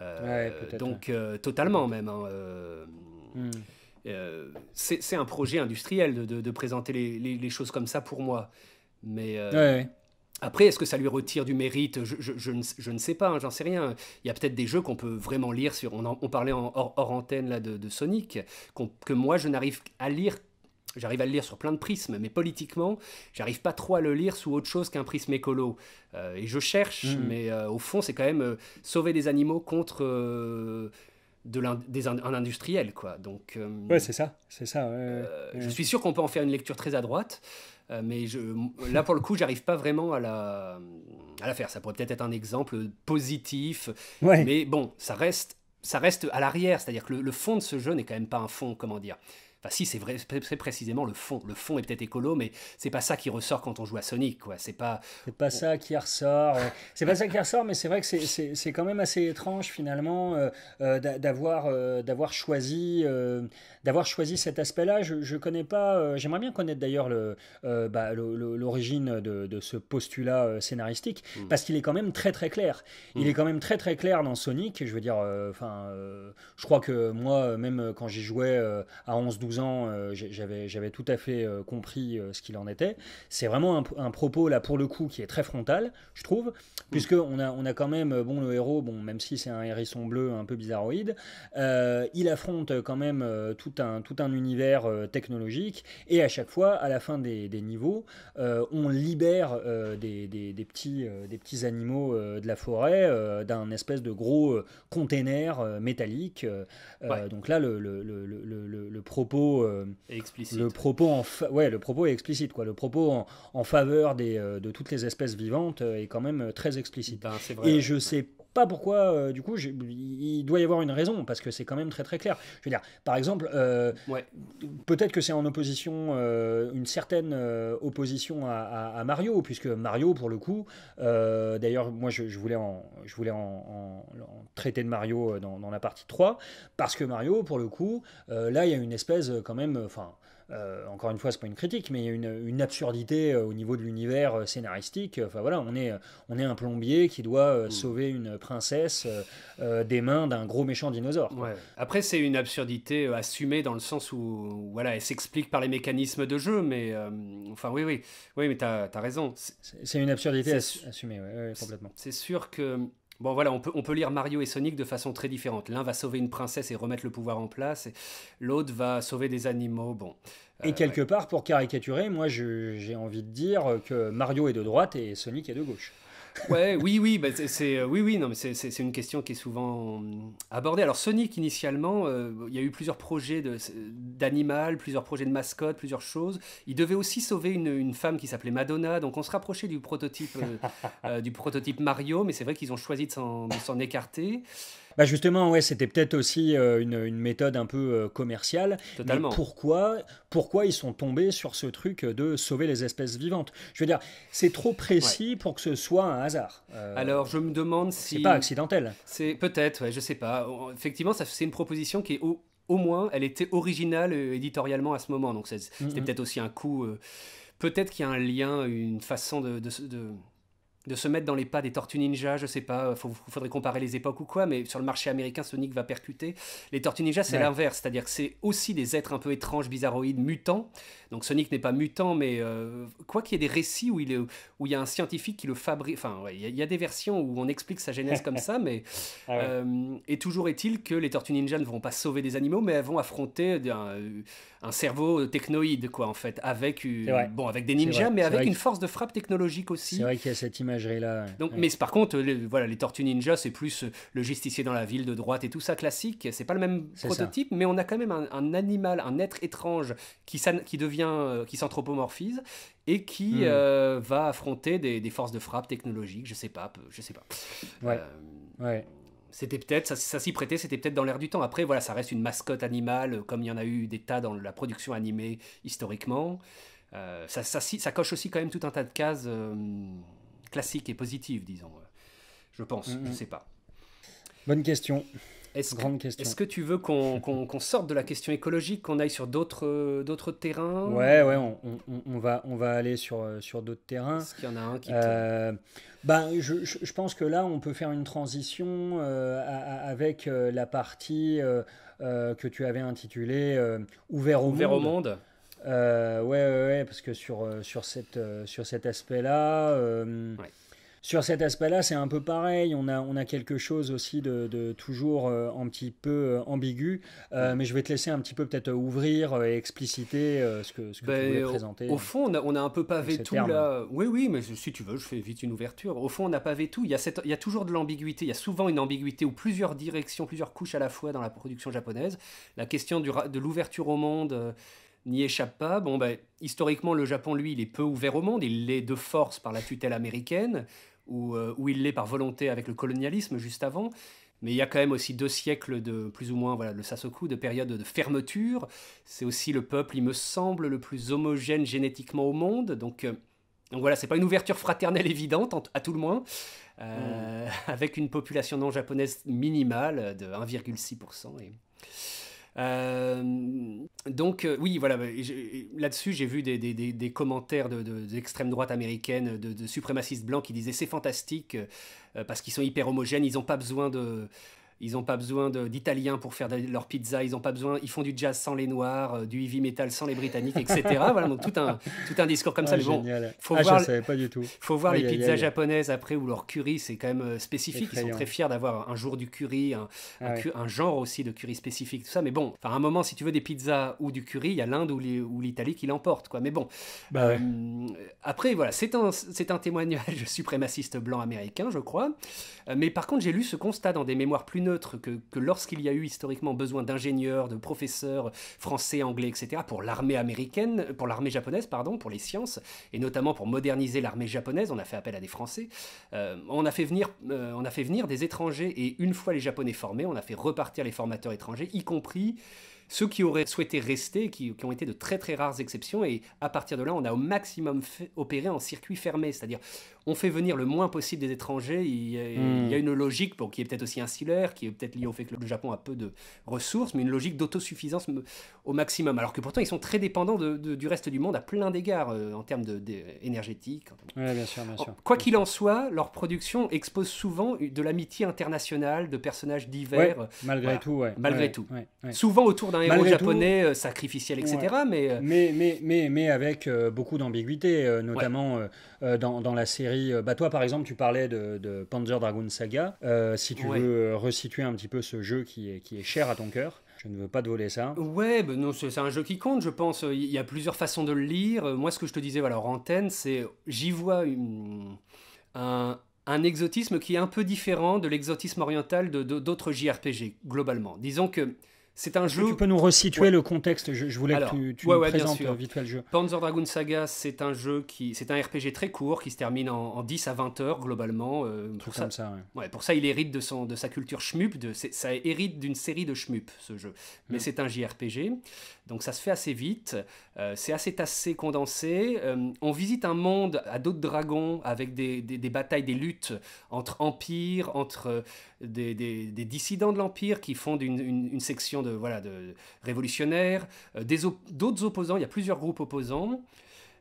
Euh, donc euh, totalement même. Hein, hmm. c'est un projet industriel de, de, présenter les, les, choses comme ça pour moi. Mais après, est-ce que ça lui retire du mérite je, je, ne, je, ne, sais pas, hein, j'en sais rien. Il y a peut-être des jeux qu'on peut vraiment lire sur. On, on parlait en hors, antenne là de, Sonic, que moi je n'arrive à lire J'arrive à le lire sur plein de prismes, mais politiquement, j'arrive pas trop à le lire sous autre chose qu'un prisme écolo. Euh, et je cherche, mhm. mais euh, au fond, c'est quand même euh, sauver des animaux contre de l'un des un industriel, quoi. Donc. ouais, c'est ça, c'est ça. Je suis sûr qu'on peut en faire une lecture très à droite, mais je, là pour le coup, j'arrive pas vraiment à la à la faire. Ça pourrait peut-être être un exemple positif, mais bon, ça reste ça reste à l'arrière. C'est-à-dire que le, le fond de ce jeu n'est quand même pas un fond, comment dire. Enfin, si, c'est vrai, c'est précisément le fond. Le fond est peut-être écolo, mais c'est pas ça qui ressort quand on joue à Sonic, quoi. C'est pas. C'est pas ça qui ressort. c'est pas ça qui ressort, mais c'est vrai que c'est quand même assez étrange finalement euh, euh, d'avoir euh, d'avoir choisi d'avoir choisi cet aspect-là. Je, connais pas. J'aimerais bien connaître d'ailleurs bah, le l'origine de, de, ce postulat scénaristique, hmm. parce qu'il est quand même très très clair. Il hmm. est quand même très très clair dans Sonic. Je veux dire, enfin, je crois que moi, même quand j'y jouais à 11-12 ans, euh, j'avais tout à fait euh, compris euh, ce qu'il en était. C'est vraiment un, propos, là, pour le coup, qui est très frontal, je trouve, mm. puisque a, on a quand même, bon, le héros, bon, même si c'est un hérisson bleu un peu bizarroïde, il affronte quand même tout, un, tout un univers technologique, et à chaque fois, à la fin des, niveaux, on libère des, petits, des petits animaux de la forêt d'un espèce de gros container métallique. Donc là, le propos propos euh, le propos en ouais le propos est explicite quoi le propos en, faveur des, euh, de toutes les espèces vivantes euh, est quand même très explicite ben, et je sais pas pourquoi, euh, du coup, il doit y avoir une raison, parce que c'est quand même très très clair. Je veux dire, par exemple, euh, peut-être que c'est en opposition, euh, une certaine opposition à, Mario, puisque Mario, pour le coup, d'ailleurs, moi je, voulais, en, je voulais en, traiter de Mario dans, la partie 3, parce que Mario, pour le coup, là, il y a une espèce quand même, enfin, euh, encore une fois, c'est pas une critique, mais il y a une, absurdité euh, au niveau de l'univers euh, scénaristique. Enfin voilà, on est, on est un plombier qui doit mm. sauver une princesse des mains d'un gros méchant dinosaure. Après, c'est une absurdité assumée dans le sens où, voilà, elle s'explique par les mécanismes de jeu, mais enfin oui, oui, oui, mais t'as as raison. C'est une absurdité assumée, complètement. C'est sûr que Bon voilà, on peut, lire Mario et Sonic de façon très différente. L'un va sauver une princesse et remettre le pouvoir en place, l'autre va sauver des animaux. Bon. Euh, et quelque part, pour caricaturer, moi j'ai envie de dire que Mario est de droite et Sonic est de gauche oui, oui, bah, c'est, euh, oui, oui, non, mais c'est, une question qui est souvent hum, abordée. Alors Sonic, initialement, euh, il y a eu plusieurs projets d'animal, plusieurs projets de mascotte, plusieurs choses. Il devait aussi sauver une, femme qui s'appelait Madonna, donc on se rapprochait du prototype, euh, du prototype Mario, mais c'est vrai qu'ils ont choisi de s'en, écarter. Bah justement, ouais, c'était peut-être aussi euh, une, méthode un peu euh, commerciale. Totalement. pourquoi, pourquoi ils sont tombés sur ce truc de sauver les espèces vivantes Je veux dire, c'est trop précis pour que ce soit un hasard. Euh, Alors, je me demande si. C'est pas accidentel. C'est peut-être, ouais, je sais pas. Effectivement, c'est une proposition qui est au, moins, elle était originale éditorialement à ce moment. Donc, c'était mm-hmm. peut-être aussi un coup. peut-être qu'il y a un lien, une façon de de se mettre dans les pas des Tortues Ninja, je sais pas, il faudrait comparer les époques ou quoi, mais sur le marché américain, Sonic va percuter. Les Tortues Ninja, c'est l'inverse, c'est-à-dire que c'est aussi des êtres un peu étranges, bizarroïdes, mutants. Donc Sonic n'est pas mutant, mais euh, quoi qu'il y ait des récits où il, où il y a un scientifique qui le fabrique, enfin, il y, a des versions où on explique sa genèse comme ça, mais. Ah euh, et toujours est-il que les Tortues Ninja ne vont pas sauver des animaux, mais elles vont affronter. Eh euh, un cerveau technoïde, quoi, en fait, avec, bon, avec des ninjas, mais avec une force de frappe technologique aussi. C'est vrai qu'il y a cette imagerie-là. Donc, Mais par contre, les, voilà, les Tortues Ninja, c'est plus euh, le justicier dans la ville de droite et tout ça classique. C'est pas le même prototype, mais on a quand même un, animal, un être étrange qui, qui devient, euh, qui s'anthropomorphise et qui hmm. euh, va affronter des, forces de frappe technologiques, je sais pas, je sais pas. Ouais. ouais c'était peut-être, ça, s'y prêtait, c'était peut-être dans l'air du temps. Après, voilà, ça reste une mascotte animale, euh, comme il y en a eu des tas dans la production animée historiquement. Euh, ça, ça, coche aussi quand même tout un tas de cases euh, classiques et positives, disons. Je pense, je ne mhm. je sais pas. Bonne question. Est-ce que, est que, tu veux qu'on sorte de la question écologique, qu'on aille sur d'autres terrains Ouais, ouais, on, va, on va aller sur, sur d'autres terrains. Est-ce qu'il y en a un qui te... Ben, je, je, pense que là, on peut faire une transition euh, avec euh, la partie euh, que tu avais intitulée Ouvert au Ouvert monde. Au monde. Ouais, ouais, parce que sur, sur, cette, sur cet aspect-là sur cet aspect-là, c'est un peu pareil. On a, on a quelque chose aussi de, toujours euh, un petit peu euh, ambigu. Euh, mais je vais te laisser un petit peu peut-être ouvrir et expliciter ce que, ce que tu ben, voulais présenter. Au fond, on a, un peu pavé tout là. Oui, oui, mais si tu veux, je fais vite une ouverture. Au fond, on a pavé tout. Il y a, cette, il y a toujours de l'ambiguïté. Il y a souvent une ambiguïté ou plusieurs directions, plusieurs couches à la fois dans la production japonaise. La question de l'ouverture au monde n'y échappe pas. Bon, ben, historiquement, le Japon, lui, il est peu ouvert au monde, il l'est de force par la tutelle américaine. Euh, où, il l'est par volonté avec le colonialisme juste avant. Mais il y a quand même aussi deux siècles de plus ou moins voilà, le Sasoku, de période de fermeture. C'est aussi le peuple, il me semble, le plus homogène génétiquement au monde. Donc, voilà, euh, donc voilà, c'est pas une ouverture fraternelle évidente, à tout le moins, euh, mm. avec une population non japonaise minimale de 1,6%. Et... Euh, donc euh, oui, voilà, bah, là-dessus j'ai vu des, commentaires d'extrême de, droite américaine, de, suprémacistes blancs qui disaient c'est fantastique euh, parce qu'ils sont hyper homogènes, ils n'ont pas besoin de, ils n'ont pas besoin d'Italiens pour faire leur pizza. Ils ont pas besoin. Ils font du jazz sans les Noirs, euh, du heavy metal sans les Britanniques, etc. voilà, donc tout un tout un discours comme ça. Ah, mais bon, faut ah, Je savais pas du tout. Faut voir les pizzas japonaises après où leur curry c'est quand même euh, spécifique. Ils sont très fiers d'avoir un jour du curry, un, ah un, genre aussi de curry spécifique, tout ça. Mais bon, à un moment, si tu veux des pizzas ou du curry, il y a l'Inde ou l'Italie qui l'emporte, quoi. Mais bon. Bah euh, après, voilà, c'est un c'est un témoignage suprémaciste blanc américain, je crois. Mais par contre, j'ai lu ce constat dans des mémoires plus que, lorsqu'il y a eu historiquement besoin d'ingénieurs, de professeurs français, anglais, etc., pour l'armée américaine, pour l'armée japonaise, pardon, pour les sciences, et notamment pour moderniser l'armée japonaise, on a fait appel à des Français, euh, on, a fait venir, euh, on a fait venir des étrangers, et une fois les Japonais formés, on a fait repartir les formateurs étrangers, y compris... Ceux qui auraient souhaité rester, qui, ont été de très très rares exceptions, et à partir de là, on a au maximum opéré en circuit fermé, c'est-à-dire on fait venir le moins possible des étrangers. Il y a, hmm. une logique pour qui est peut-être aussi insulaire, qui est peut-être liée au fait que le Japon a peu de ressources, mais une logique d'autosuffisance au maximum. Alors que pourtant, ils sont très dépendants du reste du monde à plein d'égards, euh, en termes de, énergétiques. oui, bien sûr, bien sûr. Quoi qu'il en soit, leur production expose souvent de l'amitié internationale, de personnages divers. malgré tout, Malgré tout. Souvent autour d'un héros japonais euh, sacrificiel, etc. Mais, euh, mais, mais, mais, mais, avec euh, beaucoup d'ambiguïté, notamment dans, dans, la série. Bah, toi, par exemple, tu parlais de, de Panzer Dragon Saga. si tu veux resituer un petit peu ce jeu qui est, qui est cher à ton cœur. Je ne veux pas te voler ça. Ouais, bah, non, c'est un jeu qui compte, je pense. Il y a plusieurs façons de le lire. Moi, ce que je te disais, alors antenne, c'est j'y vois une, un, un, exotisme qui est un peu différent de l'exotisme oriental de d'autres JRPG globalement. Disons que c'est un jeu. Tu peux nous resituer le contexte. Je, voulais que tu, nous présentes euh, vite fait le jeu. Panzer dragon Saga, c'est un jeu qui, c'est un RPG très court qui se termine en, 10 à 20 heures globalement. Euh, pour ça, ça pour ça, il hérite de son, de sa culture shmup. De, ça hérite d'une série de shmup ce jeu. Mais c'est un JRPG, donc ça se fait assez vite. Euh, c'est assez tassé, condensé. Euh, on visite un monde à d'autres dragons avec des, des, des, batailles, des luttes entre empires, entre des, dissidents de l'Empire qui fondent une, section de, voilà, de révolutionnaires, euh, d'autres opposants, il y a plusieurs groupes opposants.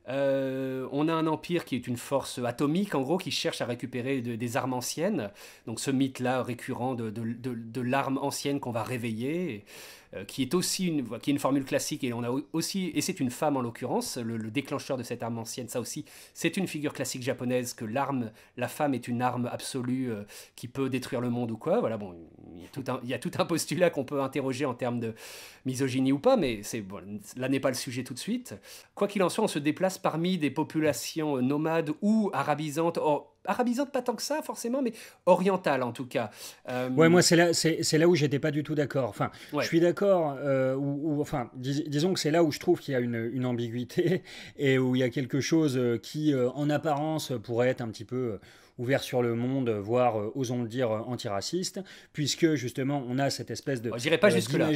Euh, on a un empire qui est une force atomique, en gros, qui cherche à récupérer des armes anciennes. Donc ce mythe-là récurrent de, de l'arme ancienne qu'on va réveiller. Euh, qui est aussi une, qui est une formule classique, et on a aussi, et c'est une femme en l'occurrence, le, déclencheur de cette arme ancienne, ça aussi, c'est une figure classique japonaise que l'arme, la femme est une arme absolue euh, qui peut détruire le monde ou quoi. Voilà, bon, il y a tout un, il y tout un postulat qu'on peut interroger en termes de misogynie ou pas, mais c'est bon, là n'est pas le sujet tout de suite. Quoi qu'il en soit, on se déplace parmi des populations euh, nomades ou arabisantes arabisante, pas tant que ça forcément, mais orientale en tout cas. Euh, ouais, moi c'est là, c'est là où j'étais pas du tout d'accord. Enfin, je suis d'accord, euh, ou, enfin, disons que c'est là où je trouve qu'il y a une, ambiguïté et où il y a quelque chose euh, qui, en apparence, pourrait être un petit peu ouvert sur le monde, voire, osons le dire, antiraciste, puisque justement on a cette espèce de... Je pas jusque-là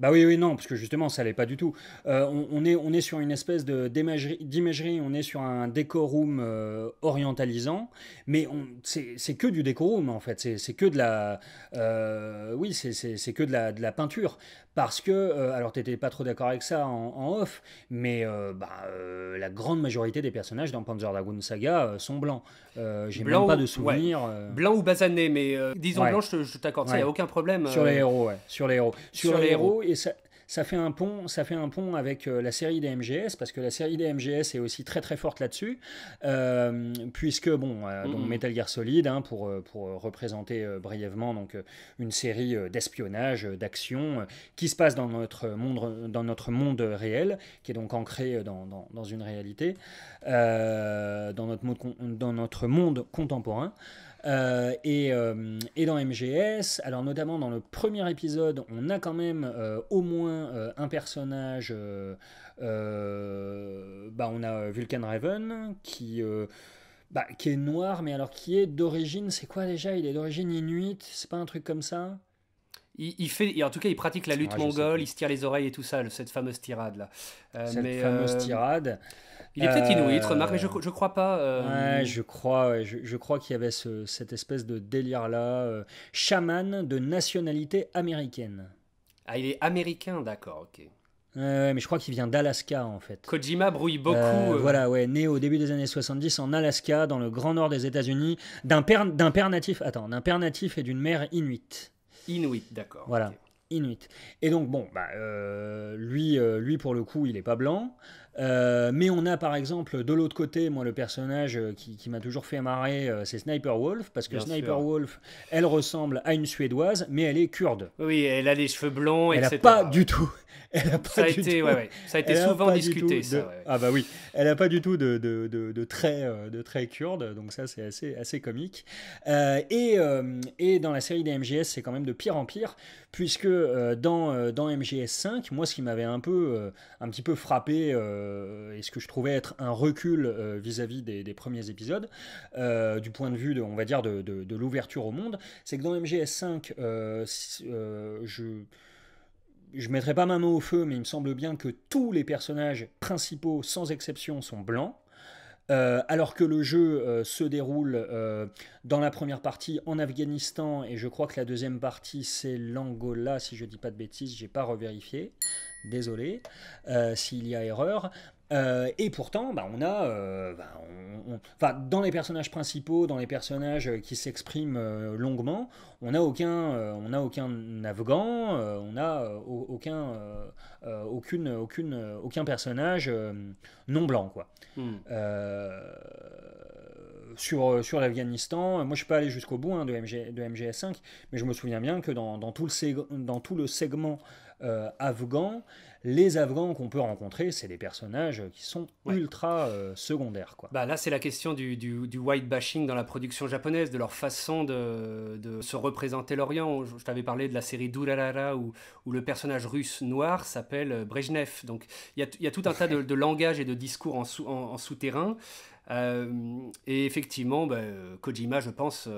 bah oui, oui, non, parce que justement, ça n'est pas du tout. Euh, on, est, on est sur une espèce de, d'imagerie, on est sur un décorum euh, orientalisant, mais c'est, que du décorum en fait, c'est, que de la, euh, oui, c'est que de la, de la peinture parce que, alors euh, alors t'étais pas trop d'accord avec ça en, off, mais euh, bah, euh, la grande majorité des personnages dans Panzer Dragoon Saga sont blancs. J'ai même pas de souvenirs... Blanc ou basané, mais disons blancs, je, t'accorde ça, il a aucun problème. Sur les héros, ouais. Sur les héros. Sur, les, héros, et ça, ça fait un pont, ça fait un pont avec euh, la série des MGS, parce que la série des MGS est aussi très très forte là-dessus, euh, puisque bon, euh, donc Metal Gear Solid, hein, pour, pour représenter brièvement donc, une série d'espionnage, d'action, qui se passe dans notre, monde, dans notre monde réel, qui est donc ancré dans, une réalité, dans, notre dans notre monde contemporain. Euh, et, euh, et, dans MGS, alors notamment dans le premier épisode, on a quand même euh, au moins un personnage. bah, on a Vulcan Raven qui. Bah, qui est noir, mais alors qui est d'origine, c'est quoi déjà Il est d'origine inuite, c'est pas un truc comme ça il, fait, en tout cas, il pratique la lutte mongole, il se tire les oreilles et tout ça, cette fameuse tirade là. Euh, cette fameuse euh, tirade. Il est peut-être inuit, euh, remarque, mais je, je crois pas. je crois, je, crois qu'il y avait cette espèce de délire là, chaman de nationalité américaine. Ah, il est américain, d'accord, ok. mais je crois qu'il vient d'Alaska en fait. Kojima brouille beaucoup. Voilà, ouais, né au début des années 70 en Alaska, dans le grand nord des États-Unis, d'un père, d'un père natif, attends, d'un père natif et d'une mère inuite. Inuit, d'accord. Voilà. Inuit. Et donc, bon, bah, euh, lui, euh, lui, pour le coup, il n'est pas blanc. Euh, mais on a par exemple de l'autre côté, moi le personnage euh, qui, m'a toujours fait marrer, euh, c'est Sniper Wolf, parce que Sniper Wolf, elle ressemble à une Suédoise, mais elle est kurde. Oui, elle a les cheveux blonds, elle etc. pas du tout. Elle a pas ça, a du été, tout. ça a été souvent discuté. Ah bah oui, elle n'a pas du tout de, de traits, kurdes, donc ça c'est assez, assez comique. et, dans la série des MGS, c'est quand même de pire en pire, puisque dans, dans MGS 5, moi ce qui m'avait un peu, un petit peu frappé euh, et ce que je trouvais être un recul euh, vis-à-vis des, premiers épisodes, euh, du point de vue, de, on va dire, de, l'ouverture au monde, c'est que dans MGS5, je ne mettrai pas ma main au feu, mais il me semble bien que tous les personnages principaux, sans exception, sont blancs. Euh, alors que le jeu euh, se déroule euh, dans la première partie en Afghanistan et je crois que la deuxième partie c'est l'Angola si je dis pas de bêtises, j'ai pas revérifié, désolé s'il y a erreur, euh, et pourtant, bah, on a, euh, bah, dans les personnages principaux, dans les personnages qui s'expriment euh, longuement, on n'a aucun, on a aucun Afghan, on n'a aucun, aucune, aucune, aucun personnage non blanc, quoi. Hmm. sur, sur l'Afghanistan, moi je suis pas allé jusqu'au bout hein, de, MGS5, mais je me souviens bien que dans, tout, le, dans tout le segment afghan, les Afghans qu'on peut rencontrer, c'est des personnages qui sont ultra euh, secondaires. Quoi. Bah là, c'est la question du, white bashing dans la production japonaise, de leur façon de, se représenter l'Orient. Je, t'avais parlé de la série Durarara où, où le personnage russe noir s'appelle euh, Brejnev. Donc il y, a, tout un tas de, langages et de discours en, en, souterrain. Euh, et effectivement, bah, Kojima, je pense,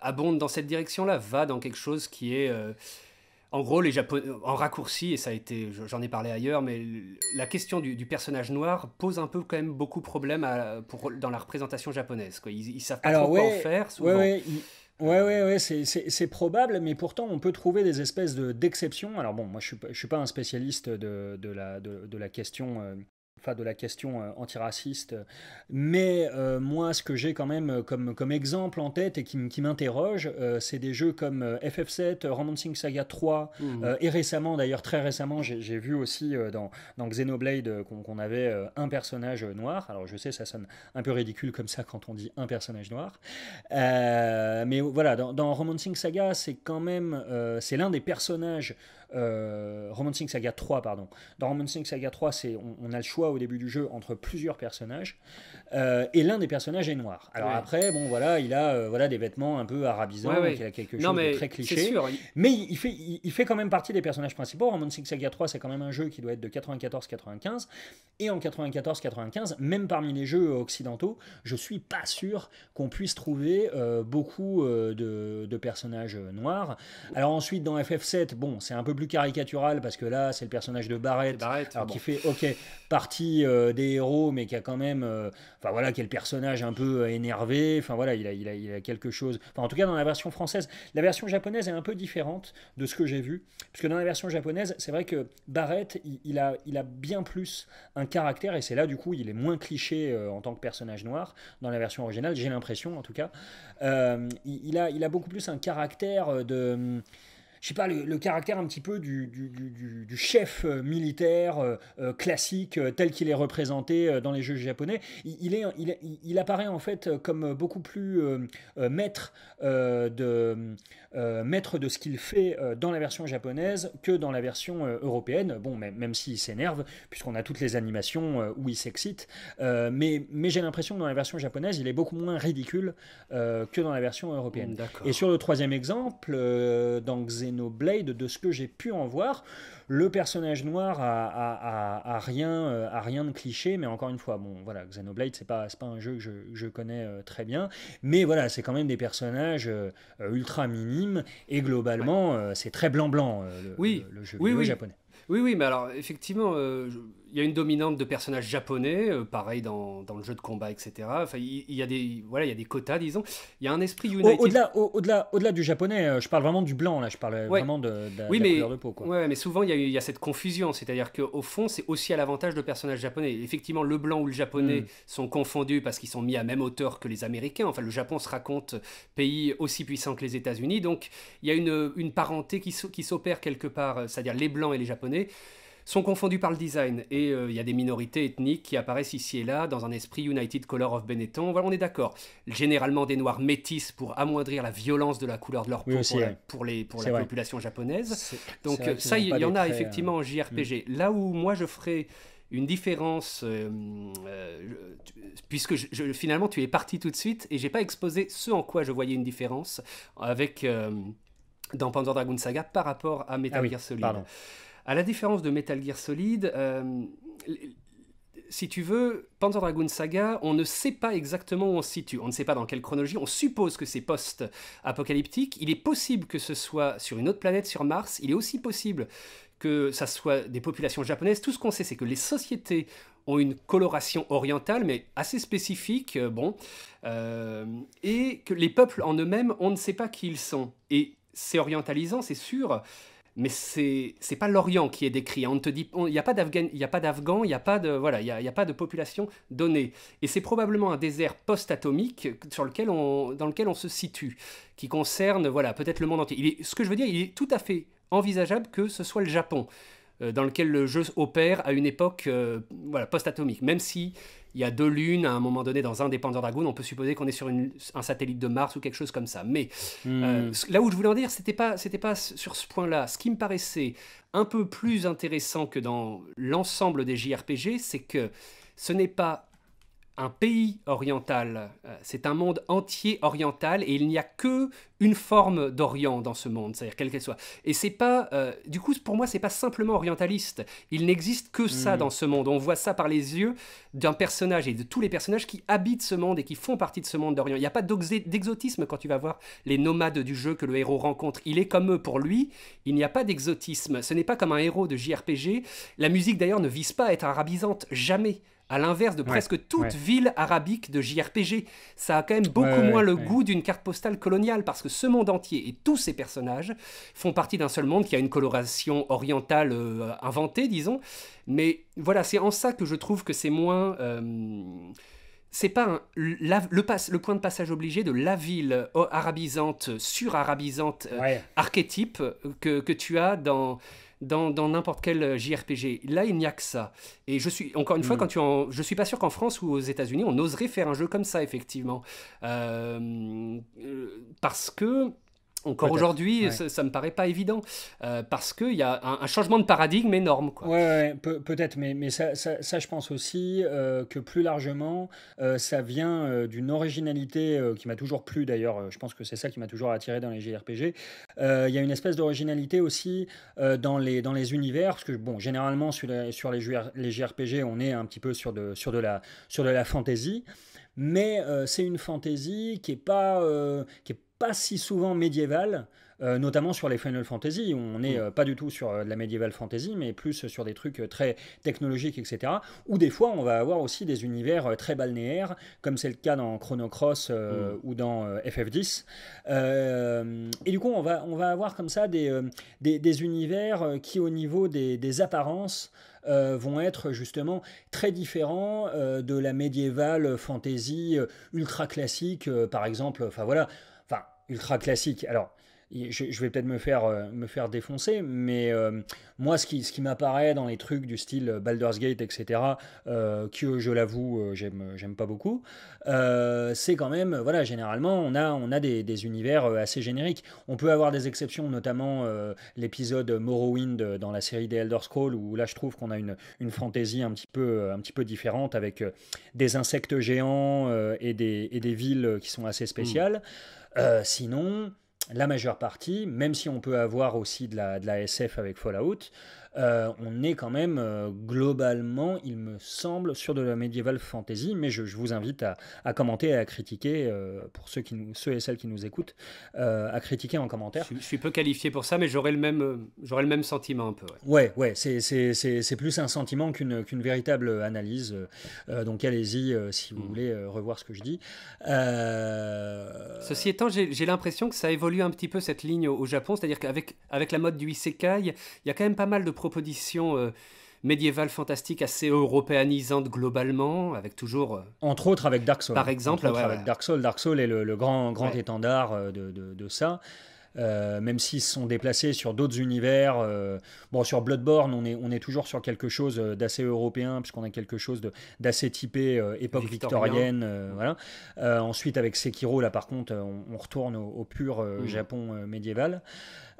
abonde dans cette direction-là, va dans quelque chose qui est en gros, en raccourci, et ça a été, j'en ai parlé ailleurs, mais la question du, personnage noir pose un peu quand même beaucoup de problèmes dans la représentation japonaise. Quoi. Ils, savent pas trop quoi faire souvent. ouais. c'est probable, mais pourtant on peut trouver des espèces d'exceptions. Alors bon, moi je ne suis, pas un spécialiste de la, question euh, de la question euh, antiraciste, mais euh, moi ce que j'ai quand même euh, comme, comme exemple en tête et qui, m'interroge, c'est des jeux comme FF7, Romancing Saga 3, mmh. et récemment d'ailleurs, très récemment, j'ai vu aussi dans, dans Xenoblade qu'on avait un personnage noir, alors je sais ça sonne un peu ridicule comme ça quand on dit un personnage noir, mais voilà, dans, dans Romancing Saga c'est quand même, c'est l'un des personnages euh, Romancing Saga 3, pardon. Dans Romancing Saga 3, c'est, on, a le choix au début du jeu entre plusieurs personnages, euh, et l'un des personnages est noir. Alors après, bon, voilà, il a euh, voilà, des vêtements un peu arabisants, il a quelque chose de très cliché. Mais il fait, il, fait quand même partie des personnages principaux. Romancing Saga 3, c'est quand même un jeu qui doit être de 94-95, et en 94-95, même parmi les jeux euh, occidentaux, je suis pas sûr qu'on puisse trouver beaucoup de, de personnages noirs. Alors ensuite, dans FF7, bon, c'est un peu plus caricatural parce que là, c'est le personnage de Barrett, euh, qui fait, ok, partie euh, des héros, mais qui a quand même, euh, enfin voilà, quel personnage un peu énervé. Enfin voilà, il a, il a, quelque chose. en tout cas, dans la version française, la version japonaise est un peu différente de ce que j'ai vu, puisque dans la version japonaise, c'est vrai que Barrett, il, a, il a bien plus un caractère, et c'est là du coup, il est moins cliché en tant que personnage noir dans la version originale. J'ai l'impression, en tout cas, il a, il a beaucoup plus un caractère de je sais pas, le, caractère un petit peu du, chef euh, militaire euh, euh, classique tel qu'il est représenté dans les jeux japonais. Il, est, il, apparaît en fait comme beaucoup plus maître, de, maître de ce qu'il fait dans la version japonaise que dans la version européenne. Bon, même, même s'il s'énerve, puisqu'on a toutes les animations où il s'excite. mais mais j'ai l'impression que dans la version japonaise, il est beaucoup moins ridicule que dans la version européenne. Et sur le troisième exemple, dans Xen Blade, de ce que j'ai pu en voir. Le personnage noir a, rien, euh, a rien de cliché, mais encore une fois, bon, voilà, Xenoblade, c'est pas, pas un jeu que je, connais euh, très bien, mais voilà, c'est quand même des personnages euh, ultra minimes, et globalement, c'est très blanc-blanc, le, oui. le, jeu oui, oui. japonais. Oui, oui, mais alors, effectivement, il y a une dominante de personnages japonais, euh, pareil dans, dans, le jeu de combat, etc. Enfin, il y, a des voilà, il y a des quotas, disons. Il y a un esprit United. Au-delà, au, delà au au-delà du japonais, euh, je parle vraiment du blanc là. Je parle euh, vraiment de, la couleur de peau. Quoi. mais souvent il y, a cette confusion, c'est-à-dire qu'au fond, c'est aussi à l'avantage de personnages japonais. Effectivement, le blanc ou le japonais hmm. sont confondus parce qu'ils sont mis à même hauteur que les Américains. Enfin, le Japon se raconte pays aussi puissant que les États-Unis, donc il y a une, une parenté qui, qui s'opère quelque part, c'est-à-dire les blancs et les japonais sont confondus par le design et euh, il y a des minorités ethniques qui apparaissent ici et là dans un esprit United Color of Benetton. Voilà, on est d'accord. Généralement des noirs métis pour amoindrir la violence de la couleur de leur peau pour, la, les, pour population japonaise. Donc ça, il y, en a effectivement en euh, hmm. JRPG. Là où moi je ferai une différence, euh, puisque finalement tu es parti tout de suite et j'ai pas exposé ce en quoi je voyais une différence avec dans Panzer Dragoon Saga par rapport à Metal ah Gear Solid. À la différence de Metal Gear Solid, euh, si tu veux, Panzer Dragoon Saga, on ne sait pas exactement où on se situe, on ne sait pas dans quelle chronologie, on suppose que c'est post-apocalyptique, il est possible que ce soit sur une autre planète, sur Mars, il est aussi possible que ça soit des populations japonaises, tout ce qu'on sait c'est que les sociétés ont une coloration orientale, mais assez spécifique, euh, bon, euh, et que les peuples en eux-mêmes, on ne sait pas qui ils sont. Et c'est orientalisant, c'est sûr, mais c'est c'est pas l'Orient qui est décrit. Hein. On te dit, il n'y a pas d'Afghans, il n'y a pas d'afghan, il n'y a pas de voilà, il y a, pas de population donnée. Et c'est probablement un désert post-atomique sur lequel on dans lequel on se situe, qui concerne voilà peut-être le monde entier. ce que je veux dire, il est tout à fait envisageable que ce soit le Japon euh, dans lequel le jeu opère à une époque euh, voilà, post-atomique, même si il y a deux lunes, à un moment donné, dans un des on peut supposer qu'on est sur un satellite de Mars ou quelque chose comme ça. Mais hmm. euh, là où je voulais en dire, c'était pas, c'était pas sur ce point-là. Ce qui me paraissait un peu plus intéressant que dans l'ensemble des JRPG, c'est que ce n'est pas un pays oriental, euh, c'est un monde entier oriental et il n'y a que une forme d'Orient dans ce monde, c'est-à-dire quelle qu'elle soit. Et c'est pas, euh, du coup, pour moi, ce n'est pas simplement orientaliste. Il n'existe que ça hmm. dans ce monde. On voit ça par les yeux d'un personnage et de tous les personnages qui habitent ce monde et qui font partie de ce monde d'Orient. Il n'y a pas d'exotisme quand tu vas voir les nomades du jeu que le héros rencontre. Il est comme eux. Pour lui, il n'y a pas d'exotisme. Ce n'est pas comme un héros de JRPG. La musique d'ailleurs ne vise pas à être arabisante jamais à l'inverse de presque toute ville arabique de JRPG. Ça a quand même beaucoup moins le goût d'une carte postale coloniale, parce que ce monde entier et tous ces personnages font partie d'un seul monde qui a une coloration orientale euh, inventée, disons. Mais voilà, c'est en ça que je trouve que c'est moins... Euh, c'est pas le, point de passage obligé de la ville euh, arabisante, sur-arabisante, archétype que tu as dans dans n'importe quel euh, JRPG. Là, il n'y a que ça. Et je suis, encore une fois, mm. quand tu je suis pas sûr qu'en France ou aux États-Unis, on oserait faire un jeu comme ça, effectivement. Euh, euh, parce que encore aujourd'hui, ça, ne me paraît pas évident euh, parce qu'il y a un, changement de paradigme énorme. Oui, peut-être, mais, mais ça, je pense aussi euh, que plus largement, euh, ça vient d'une originalité qui m'a toujours plu d'ailleurs. je pense que c'est ça qui m'a toujours attiré dans les JRPG. Il y a une espèce d'originalité aussi dans, les, dans les univers, parce que bon, généralement sur les, sur les, les JRPG, on est un petit peu sur de, sur de la sur de la fantasy, mais c'est une fantaisie qui est pas qui pas si souvent médiévale, euh, notamment sur les Final Fantasy. on n'est mm. euh, pas du tout sur euh, de la médiévale fantasy, mais plus sur des trucs très technologiques, etc. Ou des fois, on va avoir aussi des univers très balnéaires, comme c'est le cas dans Chrono Cross mm. ou dans FF10. et du coup, on va, on va avoir comme ça des, des, univers qui, au niveau des, apparences, vont être justement très différents de la médiévale fantasy ultra classique, par exemple. Enfin voilà, ultra classique. Alors, je, vais peut-être me faire, euh, me faire défoncer, mais euh, moi, ce qui, ce qui m'apparaît dans les trucs du style euh, Baldur's Gate, etc., que je l'avoue, j'aime, pas beaucoup, c'est quand même, voilà, généralement, on a, on a des, univers assez génériques. On peut avoir des exceptions, notamment l'épisode Morrowind dans la série des Elder Scrolls, où là, je trouve qu'on a une, fantaisie un petit peu, un petit peu différente avec des insectes géants et, des, villes qui sont assez hmm. spéciales. Euh, sinon, la majeure partie, même si on peut avoir aussi de la SF avec Fallout, euh, on est quand même euh, globalement, il me semble, sur de la médiévale fantasy, mais je, vous invite à, commenter et à critiquer, euh, pour ceux, qui ceux et celles qui nous écoutent, à critiquer en commentaire. Je, suis peu qualifié pour ça, mais j'aurais le même, le même sentiment un peu. Ouais, ouais, ouais c'est plus un sentiment qu'une véritable analyse, donc allez-y si vous hmm. voulez revoir ce que je dis. Ceci étant, j'ai l'impression que ça évolue un petit peu cette ligne au, Japon, c'est-à-dire qu'avec avec la mode du isekai, il y a quand même pas mal de proposition euh, fantastique assez européanisante globalement, avec toujours... Euh, Entre autres avec Dark Souls. Par exemple. avec Dark Souls. Dark Souls est le, grand, grand étendard euh, de, de, ça. Euh, même s'ils se sont déplacés sur d'autres univers. bon, sur Bloodborne, on est, on est toujours sur quelque chose d'assez européen, puisqu'on a quelque chose d'assez typé époque victorienne. voilà. ensuite, avec Sekiro, là par contre, on, retourne au, pur mm. Japon médiéval.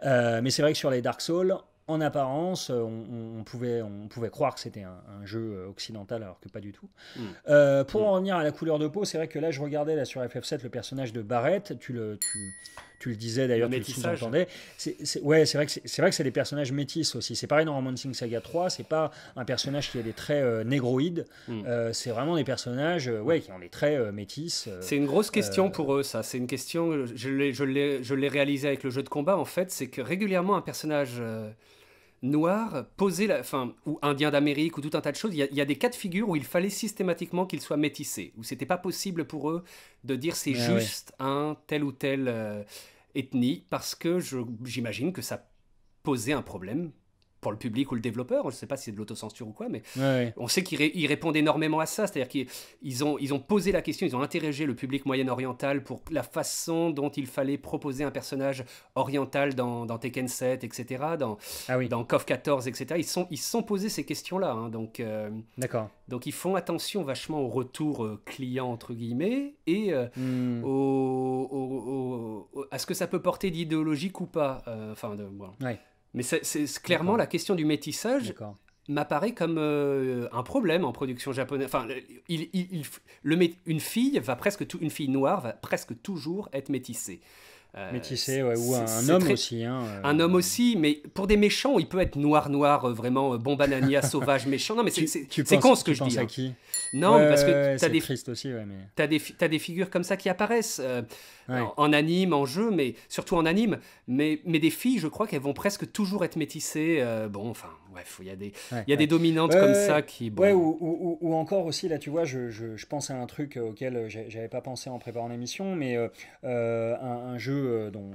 mais c'est vrai que sur les Dark Souls, en apparence, euh, on, pouvait, on pouvait croire que c'était un, jeu euh, occidental alors que pas du tout. Mm. Euh, pour mm. en revenir à la couleur de peau, c'est vrai que là, je regardais sur FF7 le personnage de Barrett, tu le, tu, tu le disais d'ailleurs, tu le sous-entendais. Ouais, c'est vrai que c'est vrai que des personnages métis aussi. C'est pareil dans Romancing Saga 3, c'est pas un personnage qui a des traits euh, négroïdes. Hmm. Euh, c'est vraiment des personnages, euh, ouais, qui ont des traits métis. c'est une grosse question pour eux, ça. C'est une question. Je l'ai réalisé avec le jeu de combat en fait, c'est que régulièrement un personnage noir posé, la, ou indien d'Amérique, ou tout un tas de choses. Il y, a, des cas de figure où il fallait systématiquement qu'il soit métissé, où c'était pas possible pour eux de dire c'est ah juste un tel ou tel ethnie parce que j'imagine que ça posait un problème pour le public ou le développeur, je ne sais pas si c'est de l'autocensure ou quoi, mais on sait qu'ils répondent énormément à ça, c'est-à-dire qu'ils ont, posé la question, ils ont interrogé le public moyen-oriental pour la façon dont il fallait proposer un personnage oriental dans, Tekken 7, etc., dans, ah KOF 14, etc. Ils sont, ils sont posés ces questions-là, hein, euh, donc, ils font attention vachement au retour euh, client, entre guillemets, et euh, hmm. à ce que ça peut porter d'idéologique ou pas, enfin, mais c'est clairement la question du métissage m'apparaît comme euh, un problème en production japonaise. une fille va presque une fille noire va presque toujours être métissée. Euh, Métissé, ou un homme aussi. Hein, euh. un homme aussi, mais pour des méchants, il peut être noir, noir, euh, vraiment bon banania, sauvage, méchant. Non, mais c'est con ce que je dis. à hein. qui Non, parce que tu as, des... Triste aussi, ouais, mais... as, des... figures comme ça qui apparaissent en, anime, en jeu, mais surtout en anime. Mais, mais des filles, je crois qu'elles vont presque toujours être métissées. bon, enfin, bref, il y a des, des dominantes comme ça qui. Ou, encore aussi, là, tu vois, je, je, pense à un truc euh, auquel euh, j'avais pas pensé en préparant l'émission, mais euh, un, jeu dont,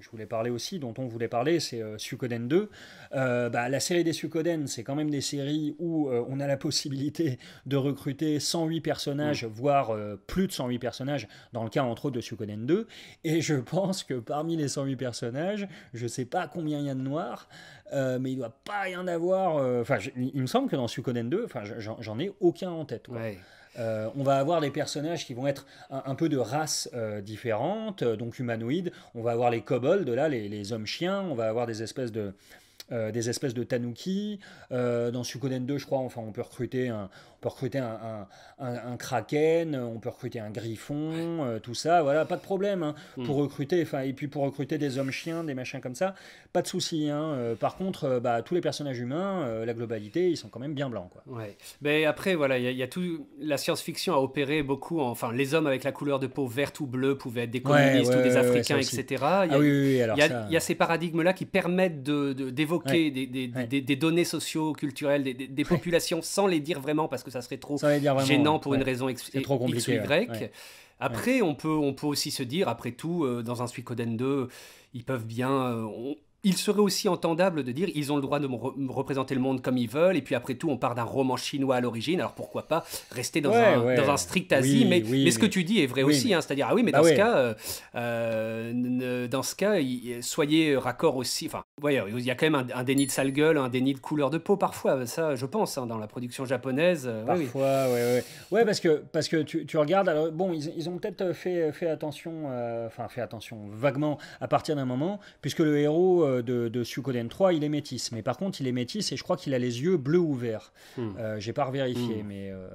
je voulais parler aussi, dont on voulait parler, c'est sukoden 2. Bah, la série des Suikoden, c'est quand même des séries où on a la possibilité de recruter 108 personnages, mm. voire plus de 108 personnages, dans le cas entre autres de Suikoden 2. Et je pense que parmi les 108 personnages, je sais pas combien il y a de noirs. Euh, mais il ne doit pas rien en avoir. Euh, enfin, il me semble que dans Suikoden 2, enfin, j'en ai aucun en tête. Euh, on va avoir des personnages qui vont être un, peu de races différentes, donc humanoïdes. On va avoir les kobolds, là, les, hommes-chiens. On va avoir des espèces de, des espèces de tanuki. dans Suikoden 2, je crois, enfin, on peut recruter un, peut recruter un, kraken, on peut recruter un griffon, euh, tout ça, voilà, pas de problème hein, hmm. pour recruter, enfin et puis pour recruter des hommes chiens, des machins comme ça, pas de souci. Hein, euh, par contre, euh, bah, tous les personnages humains, la globalité, ils sont quand même bien blancs. Quoi. Ouais. Mais après, voilà, il y, a tout, la science-fiction a opéré beaucoup, en... enfin les hommes avec la couleur de peau verte ou bleue pouvaient être des communistes ou des Africains, etc. Ah il y, a ces paradigmes-là qui permettent d'évoquer de, des, données socio-culturelles des, populations sans les dire vraiment parce que ça serait trop gênant pour une raison trop compliqué, X Après, on, peut, on peut aussi se dire, après tout, euh, dans un Suikoden 2, ils peuvent bien. Euh, il serait aussi entendable de dire ils ont le droit de représenter le monde comme ils veulent, et puis après tout, on part d'un roman chinois à l'origine, alors pourquoi pas rester dans, un, strict Asie mais, ce que tu dis est vrai aussi, hein, c'est-à-dire, ah oui, mais bah euh, euh, dans, ce cas, dans ce cas, soyez euh, raccord aussi. Enfin, il y a quand même un, déni de sale gueule, un déni de couleur de peau parfois, ça, je pense, hein, dans la production japonaise. parfois, ouais, parce que, parce que tu, tu regardes, alors, bon, ils, ils ont peut-être fait, fait attention, enfin, fait attention vaguement à partir d'un moment, puisque le héros de, de Suikoden 3, il est métisse, Mais par contre, il est métisse et je crois qu'il a les yeux bleus ou verts. Hmm. Euh, j'ai pas revérifié, hmm. mais. Euh,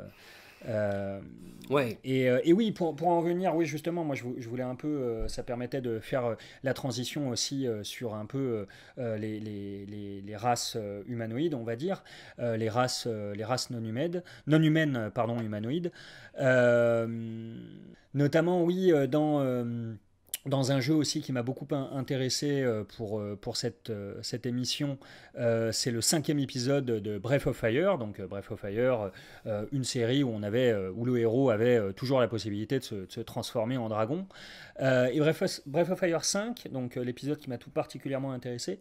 euh, ouais. Et, oui, pour, pour, en revenir, oui, justement, moi je, je voulais un peu, ça permettait de faire la transition aussi sur un peu les, les, les, races humanoïdes, on va dire, les races, les races non humaines, non humaines, pardon, humanoïdes. notamment, oui, dans dans un jeu aussi qui m'a beaucoup intéressé euh, pour, euh, pour cette, euh, cette émission, c'est le cinquième épisode de Breath of Fire. Donc Breath of Fire, une série où, on avait, où le héros avait toujours la possibilité de se, transformer en dragon. et Breath of, Fire 5, donc l'épisode qui m'a tout particulièrement intéressé,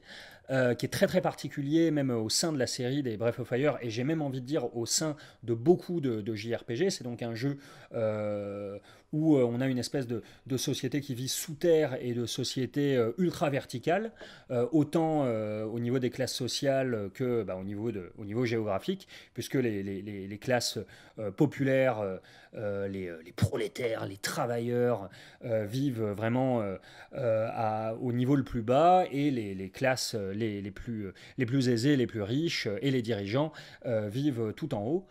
euh, qui est très très particulier, même au sein de la série des Breath of Fire, et j'ai même envie de dire au sein de beaucoup de, JRPG. C'est donc un jeu euh, où euh, on a une espèce de, société qui vit sous terre et de société ultra verticale, autant au niveau des classes sociales que bah, au, niveau niveau géographique, puisque les classes euh, populaire, euh, euh, les, les, prolétaires, les travailleurs vivent vraiment au niveau le plus bas et les, classes les, plus, les plus aisées, les plus riches et les dirigeants vivent tout en haut.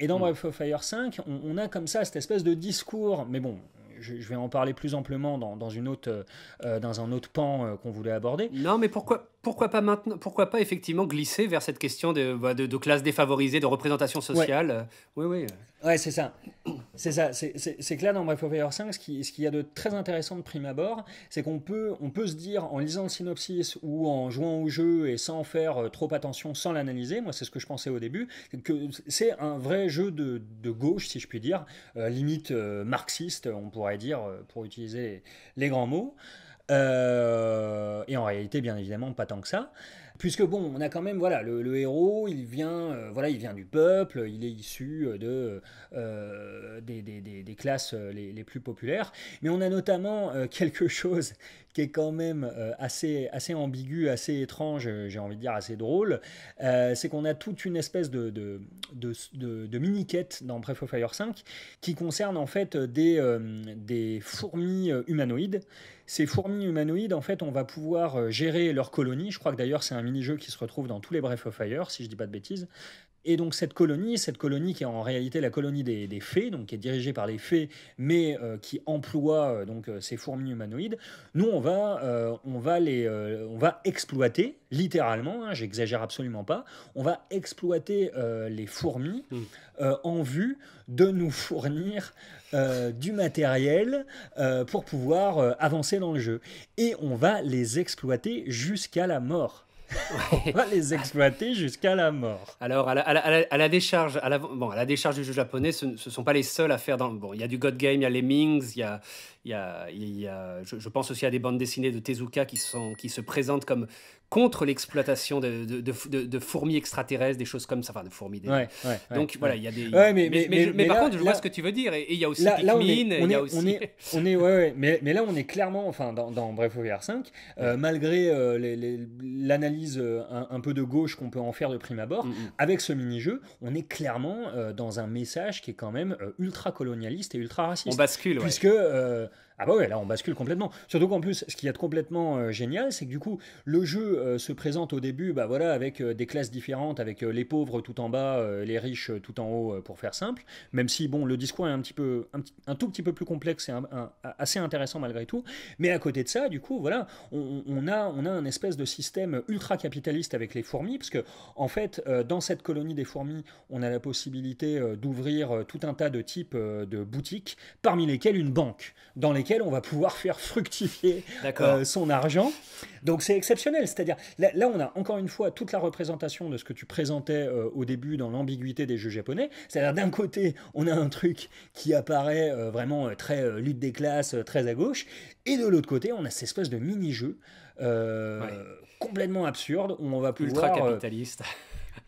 et dans Breath mm. of Fire 5, on, a comme ça cette espèce de discours, mais bon, je, vais en parler plus amplement dans, dans une autre, dans un autre pan qu'on voulait aborder. Non, mais pourquoi, pourquoi pas maintenant, pourquoi pas effectivement glisser vers cette question de, bah, de, classe défavorisée, de représentation sociale euh, Oui, oui. Ouais, c'est ça. C'est ça. C'est que là, dans Bref of 5, ce qu'il ce y a de très intéressant de prime abord, c'est qu'on peut, on peut se dire, en lisant le synopsis ou en jouant au jeu et sans faire euh, trop attention, sans l'analyser, moi c'est ce que je pensais au début, que c'est un vrai jeu de, gauche, si je puis dire, euh, limite marxiste, on pourrait dire, pour utiliser les grands mots. Euh, et en réalité, bien évidemment, pas tant que ça. Puisque bon, on a quand même, voilà, le, héros, il vient, euh, voilà, il vient du peuple, il est issu de, euh, des, classes les, plus populaires. Mais on a notamment quelque chose qui est quand même assez, assez ambigu, assez étrange, j'ai envie de dire assez drôle. C'est qu'on a toute une espèce de, de, de, mini-quête dans Breath of Fire 5 qui concerne en fait des, des fourmis humanoïdes ces fourmis humanoïdes, en fait, on va pouvoir euh, gérer leur colonie. Je crois que d'ailleurs, c'est un mini-jeu qui se retrouve dans tous les Breath of Fire, si je ne dis pas de bêtises. Et donc cette colonie, cette colonie qui est en réalité la colonie des, fées, donc qui est dirigée par les fées, mais euh, qui emploie euh, donc euh, ces fourmis humanoïdes. Nous, on va, on va les, on va exploiter littéralement. Hein, j'exagère absolument pas. On va exploiter les fourmis hmm. en vue de nous fournir du matériel pour pouvoir avancer dans le jeu. Et on va les exploiter jusqu'à la mort on va les exploiter jusqu'à la mort. Alors, à la, décharge, à la, la décharge du jeu japonais, ce ne sont pas les seuls à faire dans. Bon, il y a du God Game, il y a Lemmings, il il y a, je, pense aussi à des bandes dessinées de Tezuka qui, sont, qui se présentent comme, contre l'exploitation de, fourmis extraterrestres, des choses comme ça, enfin de fourmis. Des... Donc voilà, il y a des. mais, par contre, je vois ce que tu veux dire. Et il y a aussi Pikmin, il y a aussi. On est, on est, ouais, mais, mais là, on est clairement, enfin, dans, dans Breath 5, euh, malgré euh, l'analyse euh, un, peu de gauche qu'on peut en faire de prime abord, mm, mm. avec ce mini-jeu, on est clairement dans un message qui est quand même ultra colonialiste et ultra raciste. On bascule, Puisque ah bah ouais, là on bascule complètement. Surtout qu'en plus, ce qu'il y a de complètement euh, génial, c'est que du coup, le jeu euh, se présente au début, bah voilà, avec euh, des classes différentes, avec les pauvres tout en bas, les riches tout en haut, pour faire simple. Même si bon, le discours est un petit peu, un, tout petit peu plus complexe et assez intéressant malgré tout. Mais à côté de ça, du coup, voilà, on, a, on a un espèce de système ultra capitaliste avec les fourmis, parce que en fait, dans cette colonie des fourmis, on a la possibilité d'ouvrir tout un tas de types de boutiques, parmi lesquelles une banque, dans lesquelles on va pouvoir faire fructifier euh, son argent. Donc c'est exceptionnel, c'est-à-dire là, on a encore une fois toute la représentation de ce que tu présentais euh, au début dans l'ambiguïté des jeux japonais, c'est-à-dire d'un côté on a un truc qui apparaît euh, vraiment très lutte des classes, très à gauche, et de l'autre côté on a cette espèce de mini-jeu complètement absurde où on va pouvoir... Ultra capitaliste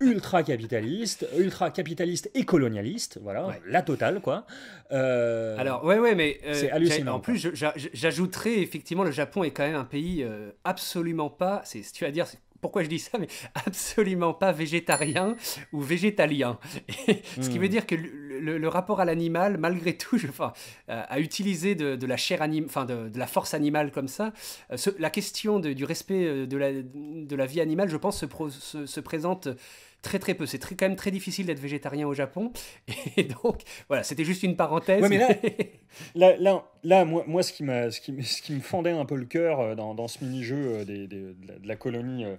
ultra capitaliste, ultra capitaliste et colonialiste, voilà, la totale quoi. Euh, Alors ouais ouais mais euh, c'est hallucinant. En plus j'ajouterais effectivement le Japon est quand même un pays euh, absolument pas, c'est tu vas dire pourquoi je dis ça, mais absolument pas végétarien ou végétalien. ce qui hmm. veut dire que le, rapport à l'animal, malgré tout, enfin, à euh, utiliser de, la chair enfin, de, la force animale comme ça, euh, la question du respect euh, de la, de la vie animale, je pense, se présente très très peu. C'est quand même très difficile d'être végétarien au Japon. Et donc, voilà, c'était juste une parenthèse. mais là, là, moi, moi ce, qui ce, qui, ce me fendait un peu le cœur euh, dans, ce mini-jeu euh, de, la, colonie, euh,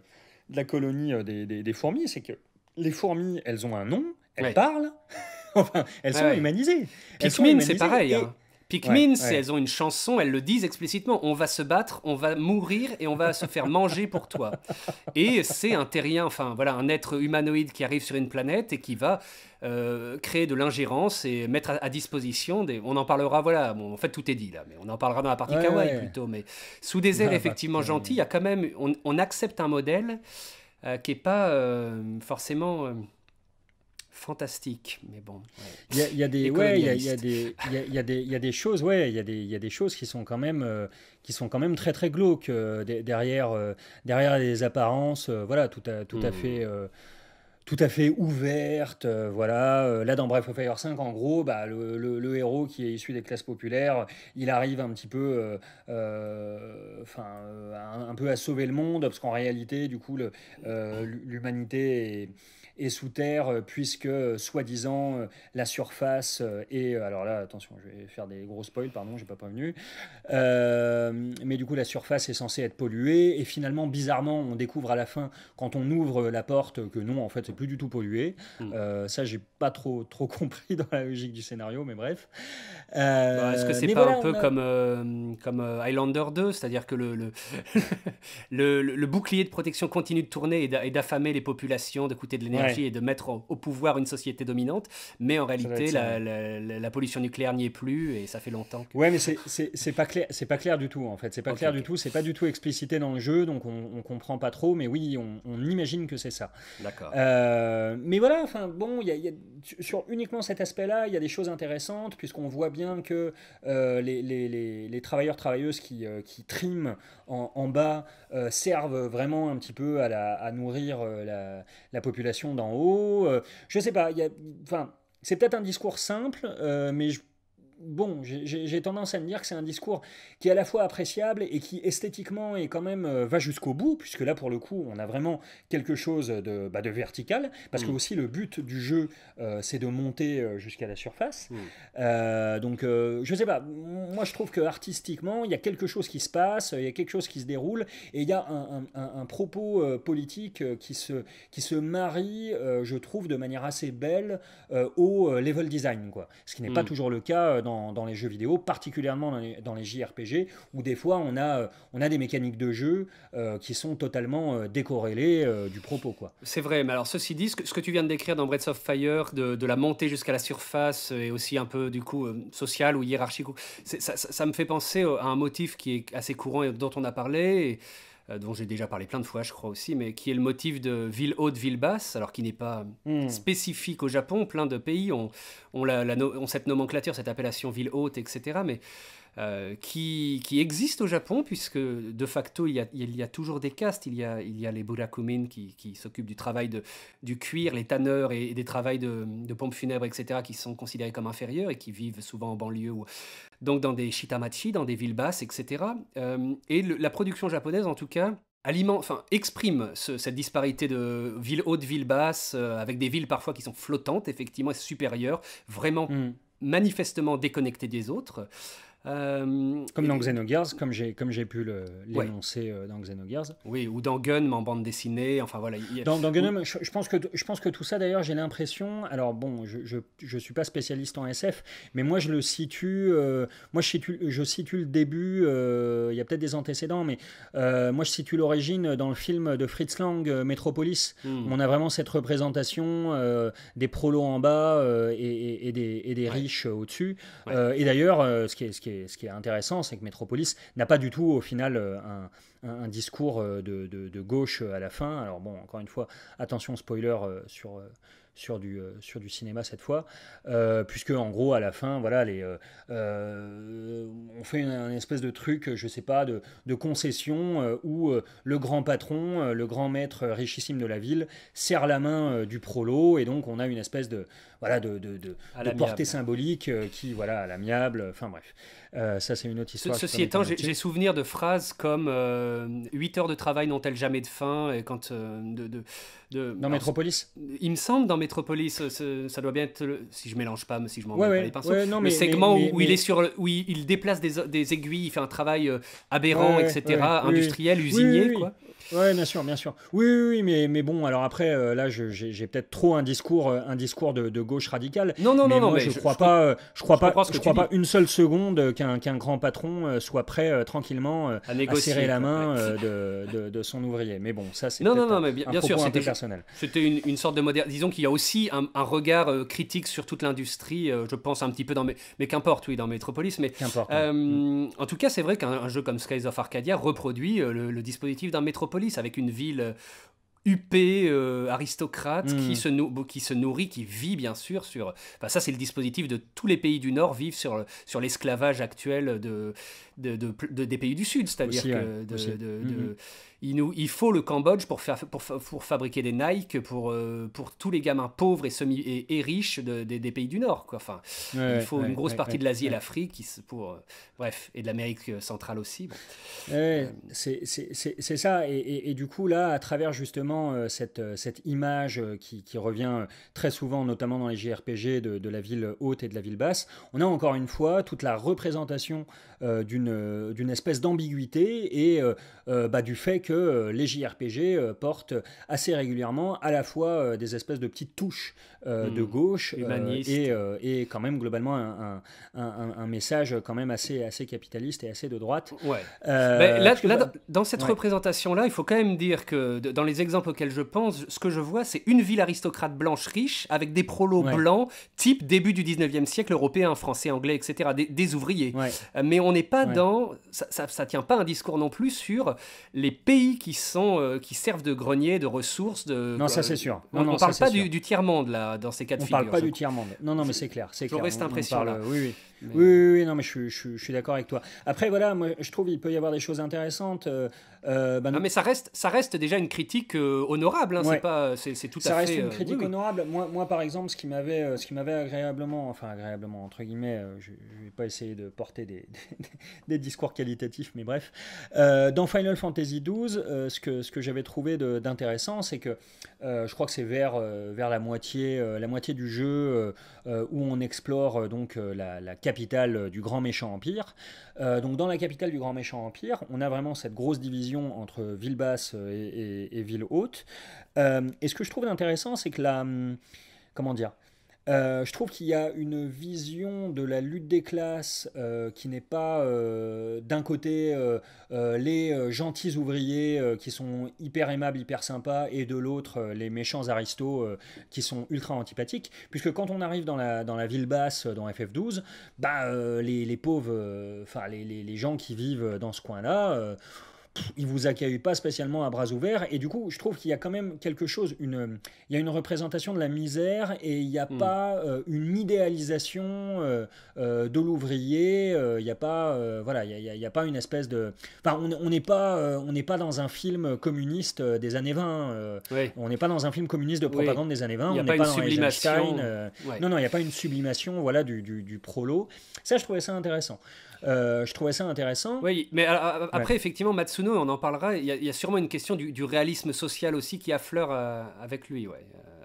de la colonie des, fourmis, c'est que les fourmis, elles ont un nom, elles parlent. enfin, elles sont humanisées. Pikmin, c'est pareil. Hein. Pikmin, elles ont une chanson, elles le disent explicitement. On va se battre, on va mourir et on va se faire manger pour toi. Et c'est un terrien, enfin voilà, un être humanoïde qui arrive sur une planète et qui va euh, créer de l'ingérence et mettre à, disposition des. On en parlera, voilà. Bon, en fait, tout est dit là, mais on en parlera dans la partie kawaii plutôt. Mais sous des airs effectivement gentils, il y a quand même, on, accepte un modèle euh, qui n'est pas euh, forcément fantastique. Mais bon. Il y, a des, il y, a des, des choses, ouais, il y a des, il y a des choses qui sont quand même, euh, qui sont quand même très très glauques euh, derrière, euh, derrière les apparences. voilà, tout à, tout à hmm. fait. tout à fait ouverte, voilà. Là, dans Bref of Fire 5, en gros, bah, le, le, héros qui est issu des classes populaires, il arrive un petit peu, enfin, un, peu à sauver le monde, parce qu'en réalité, du coup, l'humanité est et sous terre, euh, puisque euh, soi-disant euh, la surface est. Alors là, attention, je vais faire des gros spoils, pardon, j'ai pas prévenu. Euh, mais du coup, la surface est censée être polluée, et finalement, bizarrement, on découvre à la fin, quand on ouvre la porte, que non, en fait, c'est plus du tout pollué. Hmm. ça, j'ai pas trop, trop compris dans la logique du scénario, mais bref. Bah, est-ce que c'est pas un peu comme, comme Highlander 2, c'est-à-dire que le, le, bouclier de protection continue de tourner et d'affamer les populations, d'écouter de l'énergie et de mettre au, pouvoir une société dominante. Mais en réalité, la, pollution nucléaire n'y est plus et ça fait longtemps. Que... Ouais, mais c'est pas clair, c'est pas clair du tout en fait. C'est pas clair du tout. C'est pas du tout explicité dans le jeu, donc on, comprend pas trop. Mais oui, on, imagine que c'est ça. D'accord. Euh, mais voilà, enfin bon, il y a, sur uniquement cet aspect-là, il y a des choses intéressantes puisqu'on voit bien que euh, les, les, les, travailleurs travailleuses qui, euh, qui triment en, bas servent vraiment un petit peu à, à nourrir la, la population d'en haut. Euh, je sais pas, enfin, c'est peut-être un discours simple, euh, mais je bon, j'ai tendance à me dire que c'est un discours qui est à la fois appréciable et qui esthétiquement et quand même euh, va jusqu'au bout, puisque là pour le coup on a vraiment quelque chose de, bah, de vertical, parce que mm. aussi le but du jeu euh, c'est de monter euh, jusqu'à la surface. Mm. donc je sais pas, moi je trouve que artistiquement il y a quelque chose qui se passe, il y a quelque chose qui se déroule et il y a un, propos politique qui se, qui se marie, je trouve, de manière assez belle au level design, quoi. Ce qui n'est pas mm. toujours le cas dans dans, les jeux vidéo, particulièrement dans les, JRPG, où des fois on a, euh, on a des mécaniques de jeu euh, qui sont totalement euh, décorrélées du propos. quoi. C'est vrai, mais alors ceci dit, ce que, tu viens de décrire dans Breath of Fire, de, la montée jusqu'à la surface, et aussi un peu du coup social ou hiérarchique, ça, me fait penser à un motif qui est assez courant et dont on a parlé. Et euh, dont j'ai déjà parlé plein de fois, je crois aussi, mais qui est le motif de ville haute, ville basse, alors qui n'est pas hmm. spécifique au Japon. Plein de pays ont, cette nomenclature, cette appellation ville haute, etc. Mais euh, qui, qui, existe au Japon, puisque de facto, il y a, toujours des castes. Il y a, il y a les burakumin qui, qui s'occupent du travail de, du cuir, les tanneurs et, des travails de, pompes funèbres, etc., qui sont considérés comme inférieurs et qui vivent souvent en banlieue, ou, donc dans des shitamachi, dans des villes basses, etc. et euh, la production japonaise, en tout cas, aliment, enfin, exprime cette disparité de ville haute, ville basse, euh, avec des villes parfois qui sont flottantes, effectivement, et supérieures, vraiment mm. manifestement déconnectées des autres. Euh, comme dans Xenogears, comme j'ai, comme j'ai pu l'énoncer euh, dans Xenogears. Oui, ou dans Gun, en bande dessinée. Enfin voilà. Dans, dans Gun, je, pense que, je pense que tout ça, d'ailleurs, j'ai l'impression. Alors bon, je, je, suis pas spécialiste en SF, mais moi je le situe. Euh, moi je situe, je situe le début. Il y a peut-être des antécédents, mais moi je situe l'origine dans le film de Fritz Lang, Metropolis. Hmm. On a vraiment cette représentation des prolos en bas et, et, des, riches au-dessus. et d'ailleurs, ce qui ce qui est ce qui est intéressant, c'est que Metropolis n'a pas du tout, au final, euh, un, discours euh, de, gauche euh, à la fin. Alors, bon, encore une fois, attention, spoiler sur. Sur du, sur du, cinéma cette fois, puisque en gros à la fin, voilà, on fait un espèce de truc, je sais pas, de, de concession où le grand patron, le grand maître richissime de la ville, serre la main du prolo, et donc on a une espèce de, voilà, de, de, portée symbolique euh, qui, voilà, à l'amiable. Enfin bref, euh, ça c'est une autre histoire. ceci étant, j'ai souvenir de phrases comme euh, Huit 8 heures de travail n'ont-elles jamais de fin et quand, de, de, de, Dans Métropolis Il me semble, dans Métropolis, ça doit bien être, si je mélange pas, mais si je m'en ouais, les pinceaux, mais, le segment où, il est sur, où il, déplace des, des, aiguilles, il fait un travail aberrant, etc., industriel, usinier. Oui, oui, bien sûr, bien sûr. Oui, oui, mais, mais bon, alors après, euh, là, j'ai peut-être trop un discours, euh, un discours de, gauche radicale. Non, non, non, non mais je ne crois, crois, pas, je crois pas euh, une seule seconde qu'un grand patron soit prêt tranquillement à, serrer la main de, de, son ouvrier. Mais bon, ça, c'est non, non, non, mais bien, sûr, c'était personnel. C'était une, sorte de modèle. Disons qu'il y a aussi un, regard critique sur toute l'industrie, je pense un petit peu dans Mais qu'importe, oui, dans Métropolis, Mais mm. En tout cas, c'est vrai qu'un jeu comme Skies of Arcadia reproduit le, dispositif d'un Metropolis avec une ville euh, huppée, euh, aristocrate, qui, hmm. se qui se nourrit, qui vit bien sûr sur... ça c'est le dispositif de tous les pays du Nord vivent sur l'esclavage actuel de, de, des pays du Sud, c'est-à-dire mm-hmm. il, nous, il faut le Cambodge pour, faire, pour, pour fabriquer des Nike pour, euh, pour tous les gamins pauvres et, et, riches des pays du Nord. Quoi. Enfin, il faut une grosse partie de l'Asie et l'Afrique, pour euh, bref, et de l'Amérique euh, centrale aussi. C'est ça, et, et, du coup là, à travers justement cette, cette image qui, revient très souvent, notamment dans les JRPG, de, de la ville haute et de la ville basse, on a encore une fois toute la représentation d'une euh, d'une espèce d'ambiguïté et euh, euh, bah, du fait que les JRPG portent assez régulièrement à la fois des espèces de petites touches hmm. de gauche et, et, quand même globalement un, un, message quand même assez, assez capitaliste et assez de droite. Ouais. là, dans, cette représentation-là, il faut quand même dire que dans les exemples auxquels je pense, ce que je vois, c'est une ville aristocrate blanche riche avec des prolos blancs, type début du 19e siècle, européen, français, anglais, etc., des, ouvriers. Mais on n'est pas ça, ne tient pas un discours non plus sur les pays qui sont euh, qui servent de grenier, de ressources. De, non, ça euh, c'est sûr. on, ne parle pas du, tiers monde là dans ces cas de on figure. On parle pas du tiers monde. Non, non, mais c'est clair, c'est clair. Reste impression là. Euh, oui, oui. Oui, oui, non, mais je, je suis d'accord avec toi. Après, voilà, moi, je trouve qu'il peut y avoir des choses intéressantes. ben, non, mais ça reste, ça reste déjà une critique euh, honorable. Hein, c'est pas, c'est tout ça à fait. Ça reste une critique honorable. Moi, moi, par exemple, ce qui m'avait, ce qui m'avait agréablement, enfin agréablement entre guillemets, je, ne vais pas essayer de porter des, des, discours qualitatifs, mais bref, dans Final Fantasy XII, ce que ce que j'avais trouvé d'intéressant, c'est que je crois que c'est vers vers la moitié, la moitié du jeu où on explore donc la, la capitale euh, du grand méchant empire. Euh, donc dans la capitale du grand méchant empire, on a vraiment cette grosse division entre ville basse euh, et, ville haute. et ce que je trouve intéressant, c'est que la... Hum, comment dire euh, je trouve qu'il y a une vision de la lutte des classes euh, qui n'est pas euh, d'un côté les gentils ouvriers qui sont hyper aimables, hyper sympas, et de l'autre les méchants aristos qui sont ultra antipathiques, puisque quand on arrive dans la, ville basse, dans FF12, bah, les, pauvres, enfin les, gens qui vivent dans ce coin-là, il vous accueille pas spécialement à bras ouverts. Et du coup, je trouve qu'il y a quand même quelque chose, une, il y a une représentation de la misère et il n'y hmm. euh, euh, euh, a pas une idéalisation de l'ouvrier. Il n'y a pas, voilà, il y a, pas une espèce de, enfin, on n'est pas, on n'est pas dans un film communiste des années 20. On n'est pas dans un film communiste de propagande des années 20. on n'est pas, pas, dans Eisenstein. Non, non, il n'y a pas une sublimation, voilà, du, du, du prolo. Ça, je trouvais ça intéressant. Euh, je trouvais ça intéressant. Oui, mais après, effectivement, Matsuno, on en parlera, il y, a, sûrement une question du, réalisme social aussi qui affleure euh, avec lui. Euh,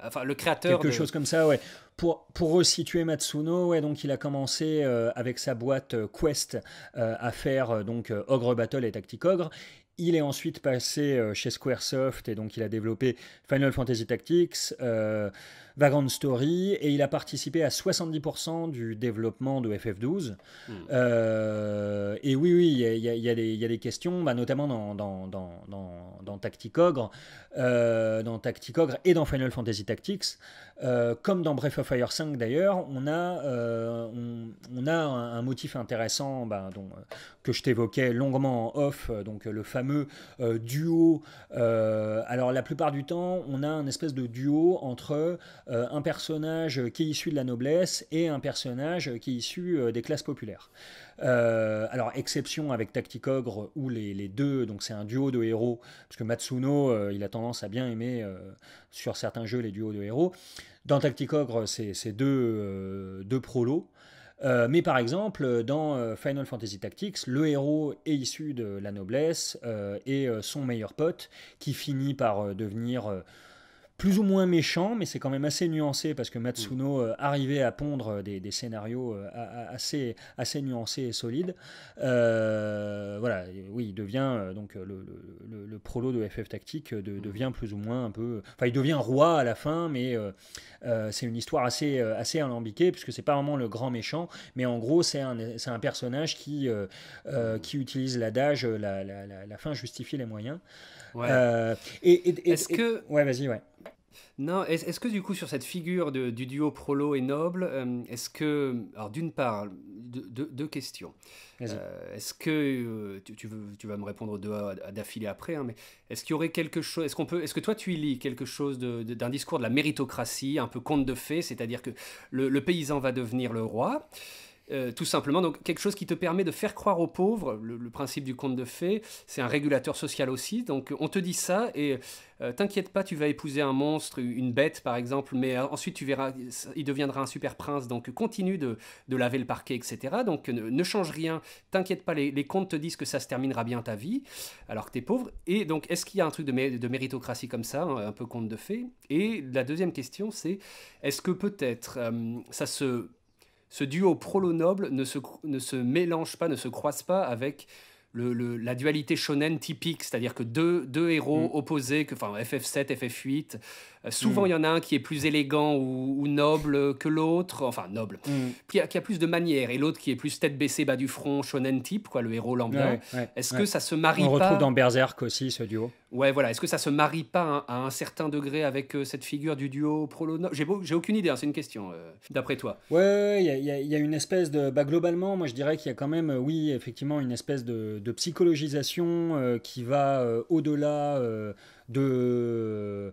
enfin, le créateur. Quelque chose comme ça, ouais. Pour, pour resituer Matsuno, donc il a commencé avec sa boîte Quest à faire donc Ogre Battle et Tactique Ogre. Il est ensuite passé chez Squaresoft et donc il a développé Final Fantasy Tactics. Vagrant Story, et il a participé à 70% du développement de FF12. Hmm. Euh, et oui, oui, il y, a des questions, bah, notamment dans, dans, Ogre dans, dans euh, et dans Final Fantasy Tactics, euh, comme dans Breath of Fire 5 d'ailleurs, on a, on, a un, motif intéressant bah, dont, que je t'évoquais longuement en off, donc le fameux duo. alors la plupart du temps, on a un espèce de duo entre euh, un personnage qui est issu de la noblesse et un personnage qui est issu euh, des classes populaires. Euh, alors, exception avec Tacticogre, où les, les deux, donc c'est un duo de héros, parce que Matsuno, il a tendance à bien aimer sur certains jeux les duos de héros. Dans Tacticogre, c'est deux, deux prolos. mais par exemple, dans Final Fantasy Tactics, le héros est issu de la noblesse et son meilleur pote qui finit par devenir plus ou moins méchant, mais c'est quand même assez nuancé parce que Matsuno euh, arrivait à pondre euh, des, scénarios euh, assez, assez nuancés et solides. voilà, oui, il devient donc le, prolo de FF Tactique devient plus ou moins un peu. Enfin, il devient roi à la fin, mais c'est une histoire assez, assez alambiquée puisque c'est pas vraiment le grand méchant, mais en gros, c'est un, personnage qui, qui utilise l'adage la, la fin justifie les moyens. Ouais. Euh, et, est-ce que ouais, vas-y, ouais. Non, est-ce que du coup sur cette figure du duo Prolo et Noble, euh, est-ce que, alors d'une part, deux questions. Euh, est-ce que tu, vas me répondre d'affilée après, hein, mais est-ce qu'il y aurait quelque chose, est-ce qu'on peut, est-ce que toi tu y lis quelque chose d'un discours de la méritocratie, un peu conte de fées, c'est-à-dire que le, paysan va devenir le roi, euh, tout simplement, donc quelque chose qui te permet de faire croire aux pauvres, le, principe du conte de fées, c'est un régulateur social aussi, donc on te dit ça et euh, t'inquiète pas, tu vas épouser un monstre, une bête par exemple, mais euh, ensuite tu verras, il deviendra un super prince, donc continue de, laver le parquet, etc. Donc ne, change rien, t'inquiète pas, les, les contes te disent que ça se terminera bien ta vie, alors que t'es pauvre. Et donc est-ce qu'il y a un truc de, de méritocratie comme ça, hein, un peu conte de fées Et la deuxième question c'est, est-ce que peut-être ça se ce duo prolo-noble ne se, ne se mélange pas, ne se croise pas avec le, la dualité shonen typique, c'est-à-dire que deux, deux héros mm. opposés, que, enfin FF7, FF8, euh, souvent, mm. il y en a un qui est plus élégant ou, noble que l'autre, enfin noble, mm. qui, a, plus de manières. et l'autre qui est plus tête baissée, bas du front, shonen type, quoi, le héros lambda. Est-ce que ça se marie On retrouve dans Berserk aussi ce duo. Ouais, voilà. Est-ce que ça se marie pas hein, à un certain degré avec euh, cette figure du duo Prolo J'ai aucune idée, hein, c'est une question, euh, d'après toi. Ouais, il y, a une espèce de. Bah, globalement, moi je dirais qu'il y a quand même, oui, effectivement, une espèce de psychologisation qui va au-delà de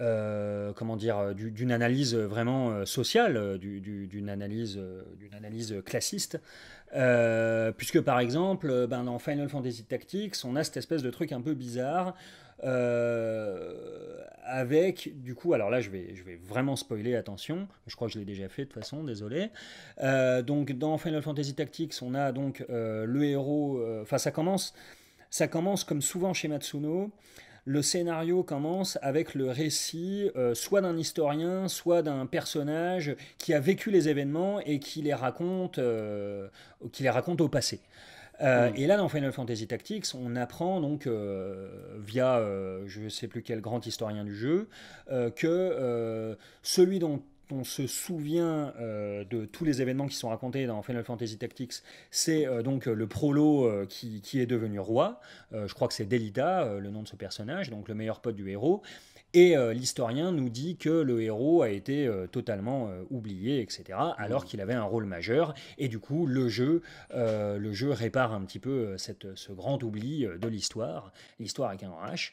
euh, comment dire, euh, d'une analyse vraiment euh, sociale, d'une analyse, d'une analyse classiste, puisque par exemple, ben, dans Final Fantasy Tactics, on a cette espèce de truc un peu bizarre. avec du coup, alors là je vais, je vais vraiment spoiler, attention, je crois que je l'ai déjà fait de toute façon, désolé. donc dans Final Fantasy Tactics, on a donc le héros, enfin ça commence, ça commence comme souvent chez Matsuno, le scénario commence avec le récit euh, soit d'un historien, soit d'un personnage qui a vécu les événements et qui les raconte, euh, qui les raconte au passé. Euh, hmm. Et là, dans Final Fantasy Tactics, on apprend donc via je ne sais plus quel grand historien du jeu que celui dont on se souvient euh, de tous les événements qui sont racontés dans Final Fantasy Tactics, c'est euh, donc euh, le prolo qui, qui, est devenu roi. je crois que c'est Delita, le nom de ce personnage, donc le meilleur pote du héros. Et euh, l'historien nous dit que le héros a été euh, totalement euh, oublié, etc., alors mmh. qu'il avait un rôle majeur. Et du coup, le jeu, le jeu répare un petit peu ce grand oubli de l'histoire, l'histoire avec un H.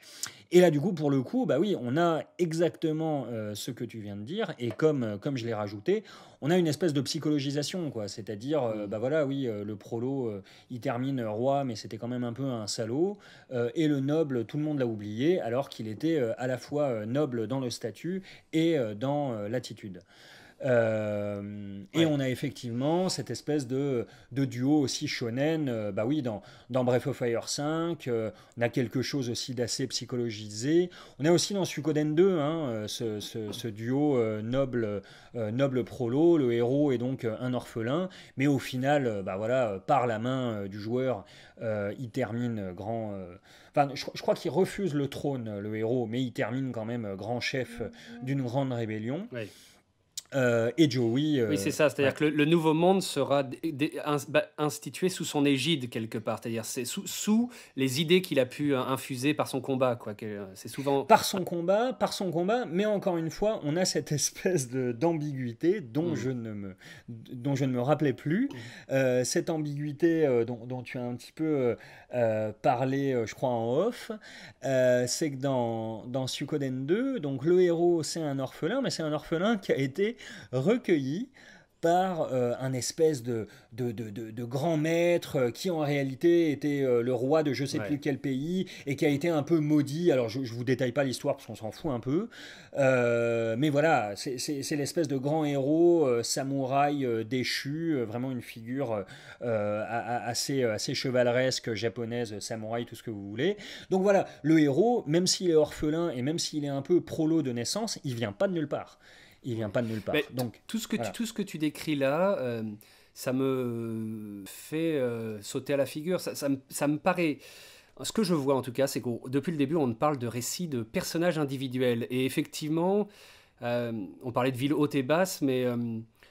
Et là, du coup, pour le coup, bah oui, on a exactement ce que tu viens de dire. Et comme, comme je l'ai rajouté, on a une espèce de psychologisation, quoi. C'est-à-dire, euh, mm. bah voilà, oui, euh, le prolo, euh, il termine roi, mais c'était quand même un peu un salaud. et le noble, tout le monde l'a oublié, alors qu'il était à la fois noble dans le statut et dans l'attitude. Euh, et on a effectivement cette espèce de, de duo aussi shonen. Euh, bah oui, dans, dans Breath of Fire 5, euh, on a quelque chose aussi d'assez psychologisé. On a aussi dans Suikoden 2 hein, ce, duo noble, noble prolo. Le héros est donc un orphelin, mais au final, bah voilà, par la main du joueur, il termine grand. Enfin, je, crois qu'il refuse le trône, le héros, mais il termine quand même grand chef d'une grande rébellion. oui euh, et Joey. Euh, oui, c'est ça. C'est-à-dire que le, Nouveau Monde sera bah, institué sous son égide quelque part. C'est-à-dire c'est sous, les idées qu'il a pu euh, infuser par son combat. Quoi. C'est souvent par son combat, par son combat. Mais encore une fois, on a cette espèce d'ambiguïté dont mm. je ne me dont je ne me rappelais plus. Mm. cette ambiguïté dont, tu as un petit peu parlé, je crois en off, c'est que dans dans Suikoden 2, donc le héros c'est un orphelin, mais c'est un orphelin qui a été recueilli par euh, un espèce de, de, de, grand maître euh, qui en réalité était euh, le roi de je sais plus quel pays et qui a été un peu maudit. Alors je, ne vous détaille pas l'histoire parce qu'on s'en fout un peu. mais voilà, c'est l'espèce de grand héros samouraï déchu, vraiment une figure assez, assez chevaleresque, japonaise, samouraï, tout ce que vous voulez. Donc voilà, le héros, même s'il est orphelin et même s'il est un peu prolo de naissance, il vient pas de nulle part il vient pas de nulle part. Donc tout ce que tu, tout ce que tu décris là, euh, ça me fait euh, sauter à la figure. Ça, me, ça, me, paraît. Ce que je vois en tout cas, c'est que depuis le début, on parle de récits de personnages individuels. Et effectivement, euh, on parlait de ville haute et basse, mais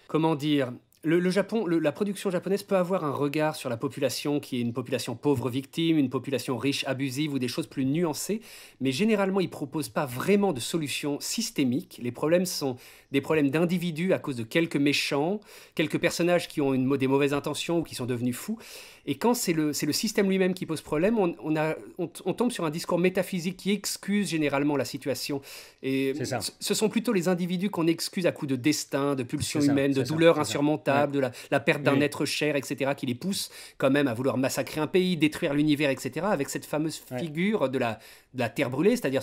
comment dire le, Japon, la production japonaise peut avoir un regard sur la population qui est une population pauvre victime, une population riche abusive ou des choses plus nuancées, mais généralement ils proposent pas vraiment de solutions systémiques. Les problèmes sont des problèmes d'individus à cause de quelques méchants, quelques personnages qui ont une, des mauvaises intentions ou qui sont devenus fous. Et quand c'est le, le système lui-même qui pose problème, on, on, a, on, tombe sur un discours métaphysique qui excuse généralement la situation. Et ça. ce sont plutôt les individus qu'on excuse à coups de destin, de pulsions humaines, de douleurs insurmontables, de la, la perte d'un être cher, etc., qui les poussent quand même à vouloir massacrer un pays, détruire l'univers, etc., avec cette fameuse figure de la, de la terre brûlée, c'est-à-dire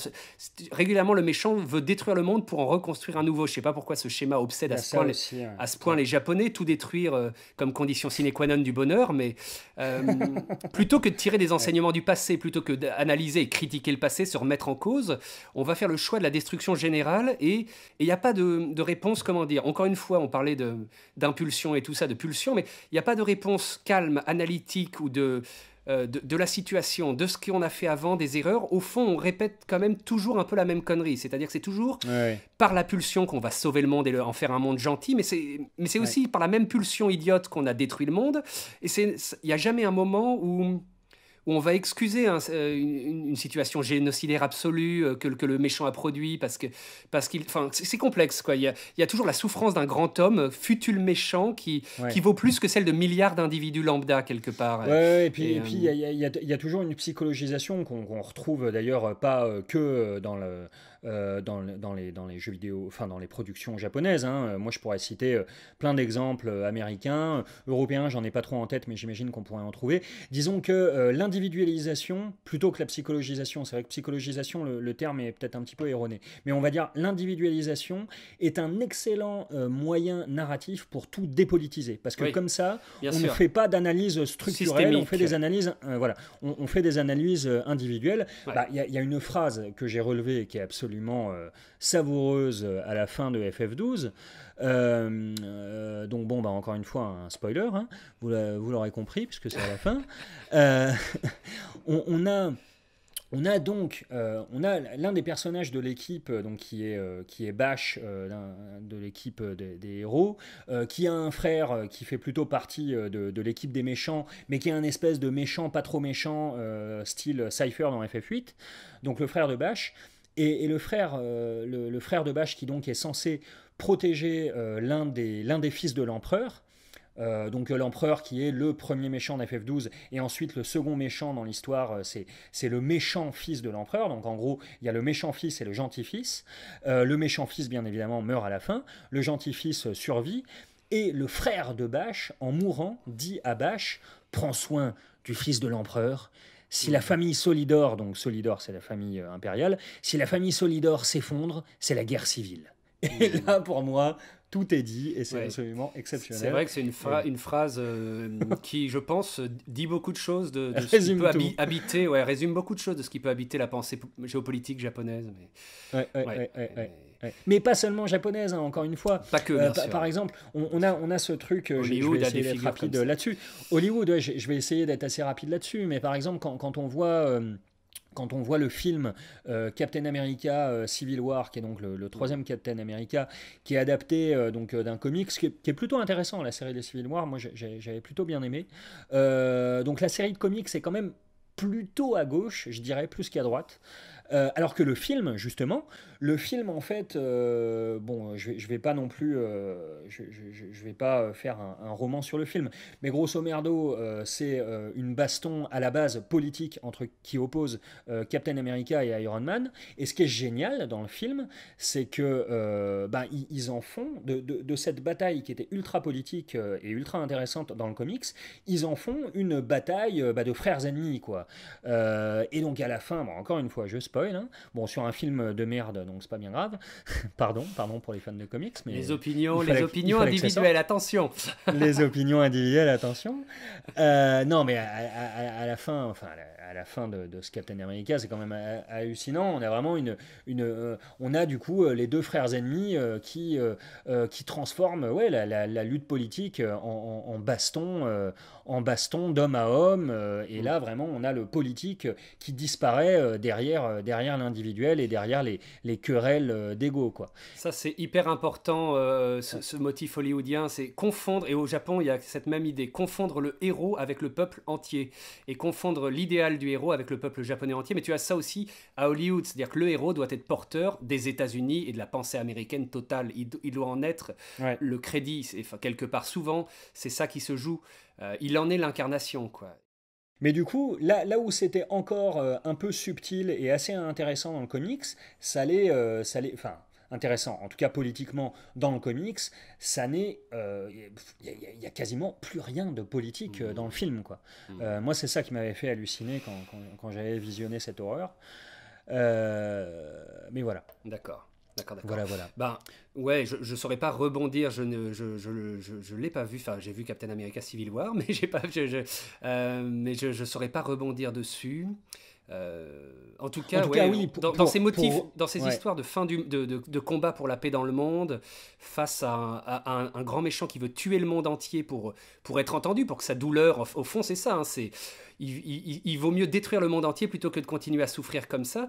régulièrement le méchant veut détruire le monde pour en reconstruire un nouveau. Je sais pas pourquoi ce schéma obsède à ce, point, les, à ce point les Japonais, tout détruire euh, comme condition sine qua non du bonheur, mais euh, plutôt que de tirer des enseignements du passé, plutôt que d'analyser et critiquer le passé, se remettre en cause, on va faire le choix de la destruction générale et il n'y a pas de, de, réponse, comment dire. Encore une fois, on parlait d'impulsion et tout ça, de pulsion, mais il n'y a pas de réponse calme, analytique ou de euh, de, la situation, de ce qu'on a fait avant, des erreurs, au fond, on répète quand même toujours un peu la même connerie. C'est-à-dire que c'est toujours par la pulsion qu'on va sauver le monde et en faire un monde gentil, mais c'est, mais c'est aussi par la même pulsion idiote qu'on a détruit le monde. Et il n'y a jamais un moment où où on va excuser euh, une, situation génocidaire absolue euh, que, le méchant a produit parce que parce qu'il enfin c'est complexe quoi il y, a, toujours la souffrance d'un grand homme euh, fut méchant qui vaut plus que celle de milliards d'individus lambda quelque part ouais, et puis il y, a toujours une psychologisation qu'on retrouve d'ailleurs pas que dans le euh, dans, les, dans les jeux vidéo, enfin dans les productions japonaises. Hein. Euh, moi, je pourrais citer euh, plein d'exemples américains, européens, j'en ai pas trop en tête, mais j'imagine qu'on pourrait en trouver. Disons que l'individualisation, plutôt que la psychologisation, c'est vrai que psychologisation, le, terme est peut-être un petit peu erroné, mais on va dire l'individualisation est un excellent moyen narratif pour tout dépolitiser. Parce que comme ça, on ne fait pas d'analyse structurelle, on fait des analyses, voilà, on, fait des analyses individuelles. Bah, il y, y, a une phrase que j'ai relevée qui est absolument euh, savoureuse euh, à la fin de FF12. Euh, donc bon, bah encore une fois, un spoiler, hein, vous l'aurez compris, puisque c'est à la fin. on, a... On a donc on a l'un des personnages de l'équipe donc qui est qui est Bash de l'équipe des, héros qui a un frère qui fait plutôt partie de, de l'équipe des méchants mais qui est un espèce de méchant pas trop méchant style Cypher dans FF8 donc le frère de Bash et, le, frère, euh, le, frère de Bache, qui donc est censé protéger euh, l'un des, des, fils de l'empereur, euh, donc l'empereur qui est le premier méchant ff 12 et ensuite le second méchant dans l'histoire c'est le méchant fils de l'empereur donc en gros il y a le méchant fils et le gentil fils le méchant fils bien évidemment meurt à la fin le gentil fils survit et le frère de Bache en mourant dit à Bache prends soin du fils de l'empereur si la mm. famille Solidor, donc Solidor c'est la famille euh, impériale, si la famille Solidor s'effondre, c'est la guerre civile. Et mm. là, pour moi, tout est dit et c'est absolument exceptionnel. C'est vrai que c'est une, une, phrase euh, qui, je pense, euh, dit beaucoup de choses de, ce qui peut habiter, ouais, résume beaucoup de choses de ce qui peut habiter la pensée géopolitique japonaise. Mais... Ouais, ouais, mais pas seulement japonaise, hein, encore une fois. Pas que, euh, Par exemple, on, a, on a ce truc, euh, Hollywood je, vais essayer d'être rapide là-dessus. Hollywood, je, vais essayer d'être assez rapide là-dessus, mais par exemple, quand, on voit... Euh, quand on voit le film Captain America Civil War, qui est donc le, troisième Captain America, qui est adapté donc d'un comics ce qui est, plutôt intéressant, la série de Civil War, moi j'avais plutôt bien aimé. donc la série de comics c'est quand même plutôt à gauche, je dirais, plus qu'à droite. alors que le film, justement, le film, en fait, euh, bon, je, vais pas non plus, euh, je, vais pas euh, faire un, roman sur le film, mais grosso merdo, c'est une baston à la base politique entre qui oppose Captain America et Iron Man. Et ce qui est génial dans le film, c'est que bah, ils, en font de, cette bataille qui était ultra politique et ultra intéressante dans le comics, ils en font une bataille bah, de frères ennemis, quoi. et donc à la fin, encore une fois, je spoil. Hein. bon, sur un film de merde donc c'est pas bien grave. pardon, pardon pour les fans de comics, mais les opinions, les opinions individuelles, attention. les opinions individuelles, attention. non, mais à, la fin, enfin à la, fin de, de ce Captain America, c'est quand même hallucinant. On a vraiment une, une euh, on a du coup euh, les deux frères ennemis euh, qui qui transforment ouais la, la, lutte politique en, baston, en baston d'homme à homme. et là mm. vraiment, on a le politique qui disparaît derrière derrière l'individuel et derrière les querelle euh, d'ego. quoi. Ça, c'est hyper important, euh, ce, motif hollywoodien, c'est confondre, et au Japon, il y a cette même idée, confondre le héros avec le peuple entier, et confondre l'idéal du héros avec le peuple japonais entier, mais tu as ça aussi à Hollywood, c'est-à-dire que le héros doit être porteur des États-Unis et de la pensée américaine totale, il, doit en être le crédit, quelque part souvent, c'est ça qui se joue, euh, il en est l'incarnation, quoi. Mais du coup, là, où c'était encore euh, un peu subtil et assez intéressant dans le comics, euh, ça l'est, enfin, intéressant, en tout cas politiquement dans le comics, ça n'est, il euh, n'y a quasiment plus rien de politique dans le film, quoi. Mm. moi, c'est ça qui m'avait fait halluciner quand j'avais visionné cette horreur. mais voilà. D'accord. D'accord, d'accord. Voilà, voilà. Ben, ouais, je ne saurais pas rebondir, je ne je, l'ai pas vu, enfin j'ai vu Captain America Civil War, mais, j'ai pas, euh, mais je ne saurais pas rebondir dessus. Euh, en tout cas, oui, dans, ces motifs, dans ces histoires de fin de, combat pour la paix dans le monde, face à, un, grand méchant qui veut tuer le monde entier pour, pour être entendu, pour que sa douleur, au, fond, c'est ça. Hein, c'est il, vaut mieux détruire le monde entier plutôt que de continuer à souffrir comme ça.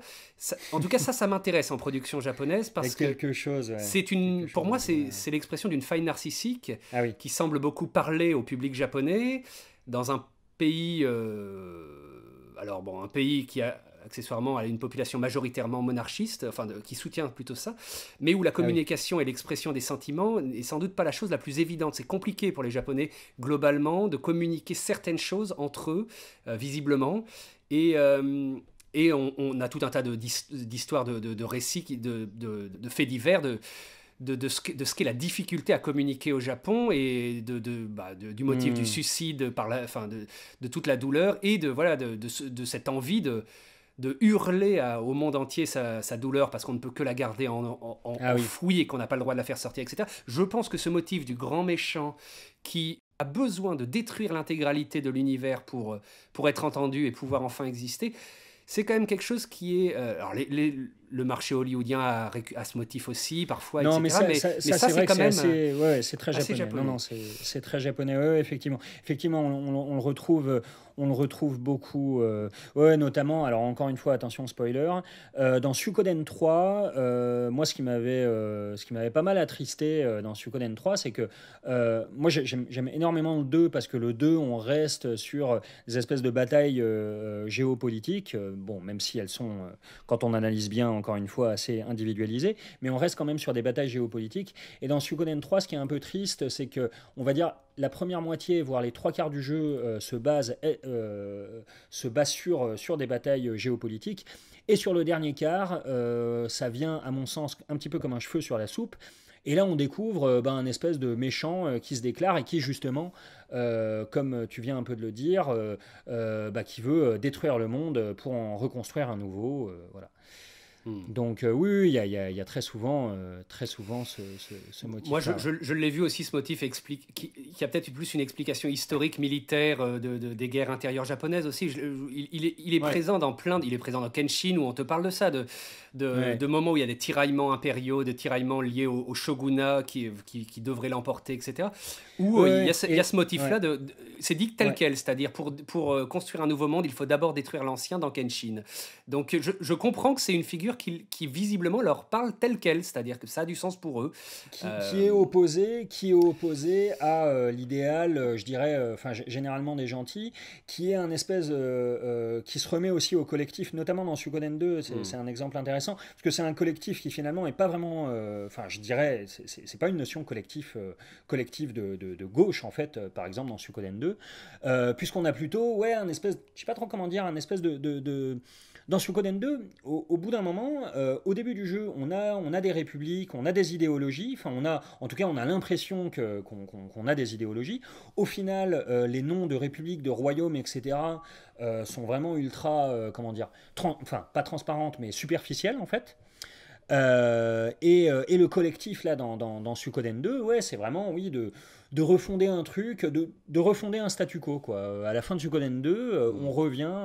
en tout cas, ça, ça m'intéresse en production japonaise parce quelque que chose. c'est une, pour moi, c'est l'expression d'une faille narcissique ah qui semble beaucoup parler au public japonais dans un pays. Euh, alors bon, un pays qui a accessoirement une population majoritairement monarchiste, enfin qui soutient plutôt ça, mais où la ah communication et l'expression des sentiments n'est sans doute pas la chose la plus évidente. C'est compliqué pour les Japonais globalement de communiquer certaines choses entre eux, euh, visiblement, et euh, et on, a tout un tas d'histoires, de, de, de, récits, de, faits divers, de, de, ce qu'est la difficulté à communiquer au Japon et de, de, bah, du motif du hmm. suicide, par la, de, toute la douleur et de, voilà, de, cette envie de, de hurler au monde entier sa, douleur parce qu'on ne peut que la garder en, en, ah et qu'on n'a pas le droit de la faire sortir, etc. Je pense que ce motif du grand méchant qui a besoin de détruire l'intégralité de l'univers pour, euh, pour être entendu et pouvoir enfin exister, c'est quand même quelque chose qui est... Euh, le marché hollywoodien a, ce motif aussi, parfois, non, Mais ça, c'est quand même... Euh, ouais, c'est très japonais. c'est très japonais, ouais, effectivement. Effectivement, on, le retrouve... On le retrouve beaucoup, euh, ouais, notamment, alors encore une fois, attention spoiler, euh, dans Sukoden 3, moi ce qui m'avait ce qui m'avait pas mal attristé dans Sukoden 3, c'est que moi j'aime énormément le 2 parce que le 2, on reste sur des espèces de batailles géopolitiques, bon, même si elles sont, quand on analyse bien, encore une fois assez individualisé, mais on reste quand même sur des batailles géopolitiques. Et dans Suikoden 3, ce qui est un peu triste, c'est que, on va dire, la première moitié, voire les trois quarts du jeu, euh, se base, euh, se base sur, euh, sur des batailles géopolitiques. Et sur le dernier quart, ça vient, à mon sens, un petit peu comme un cheveu sur la soupe. Et là, on découvre ben, un espèce de méchant qui se déclare et qui, justement, comme tu viens un peu de le dire, bah, qui veut détruire le monde pour en reconstruire un nouveau. voilà. Hmm. Donc euh, oui, il y, a très souvent, euh, très souvent ce, motif. Moi, je, l'ai vu aussi ce motif explique, qui, qui, a peut-être plus une explication historique militaire euh, de, des guerres intérieures japonaises aussi. il, est, présent dans plein, il est présent dans Kenshin où on te parle de ça, de, de, moments où il y a des tiraillements impériaux, des tiraillements liés au, shogunat qui, qui, devrait l'emporter, etc. Où il, y a, ce motif-là de, c'est dit tel quel, c'est-à-dire pour pour construire un nouveau monde, il faut d'abord détruire l'ancien dans Kenshin. Donc je comprends que c'est une figure qui, visiblement leur parle tel qu'elle, c'est-à-dire que ça a du sens pour eux. Qui, euh, est opposé, qui est opposé à euh, l'idéal, euh, je dirais, enfin généralement des gentils, qui est un espèce qui se remet aussi au collectif, notamment dans Suikoden 2, mm. c'est un exemple intéressant, parce que c'est un collectif qui finalement n'est pas vraiment, enfin je dirais, c'est pas une notion collectif, collective de, gauche en fait, par exemple dans Suikoden 2, puisqu'on a plutôt ouais un espèce, je sais pas trop comment dire, un espèce de dans Suikoden 2, au, bout d'un moment, euh, au début du jeu, on a, on a des républiques, on a des idéologies, enfin on a, en tout cas on a l'impression qu'on a des idéologies. Au final, euh, les noms de républiques, de royaumes, etc. Euh, sont vraiment ultra, comment dire, enfin pas transparentes mais superficielles en fait. Euh, euh, et, le collectif là dans, dans, 2, ouais, c'est vraiment oui de, de refonder un truc, de, de, refonder un statu quo quoi. À la fin de Sukoden 2, euh, mm. on revient,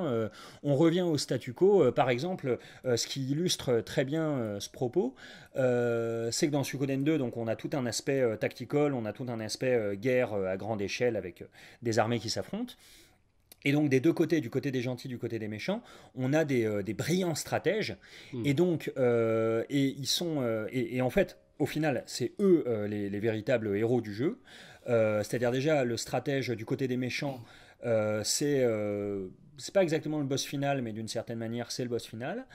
on revient au statu quo. Par exemple, ce qui illustre très bien ce propos, c'est que dans Sukoden 2, donc on a tout un aspect tactical, on a tout un aspect guerre à grande échelle avec des armées qui s'affrontent. Et donc des deux côtés, du côté des gentils, du côté des méchants, on a des, euh, brillants stratèges. Hmm. Et donc, euh, et ils sont, euh, et, en fait, au final, c'est eux les, les, véritables héros du jeu. C'est-à-dire déjà le stratège du côté des méchants, c'est c'est pas exactement le boss final, mais d'une certaine manière, c'est le boss final.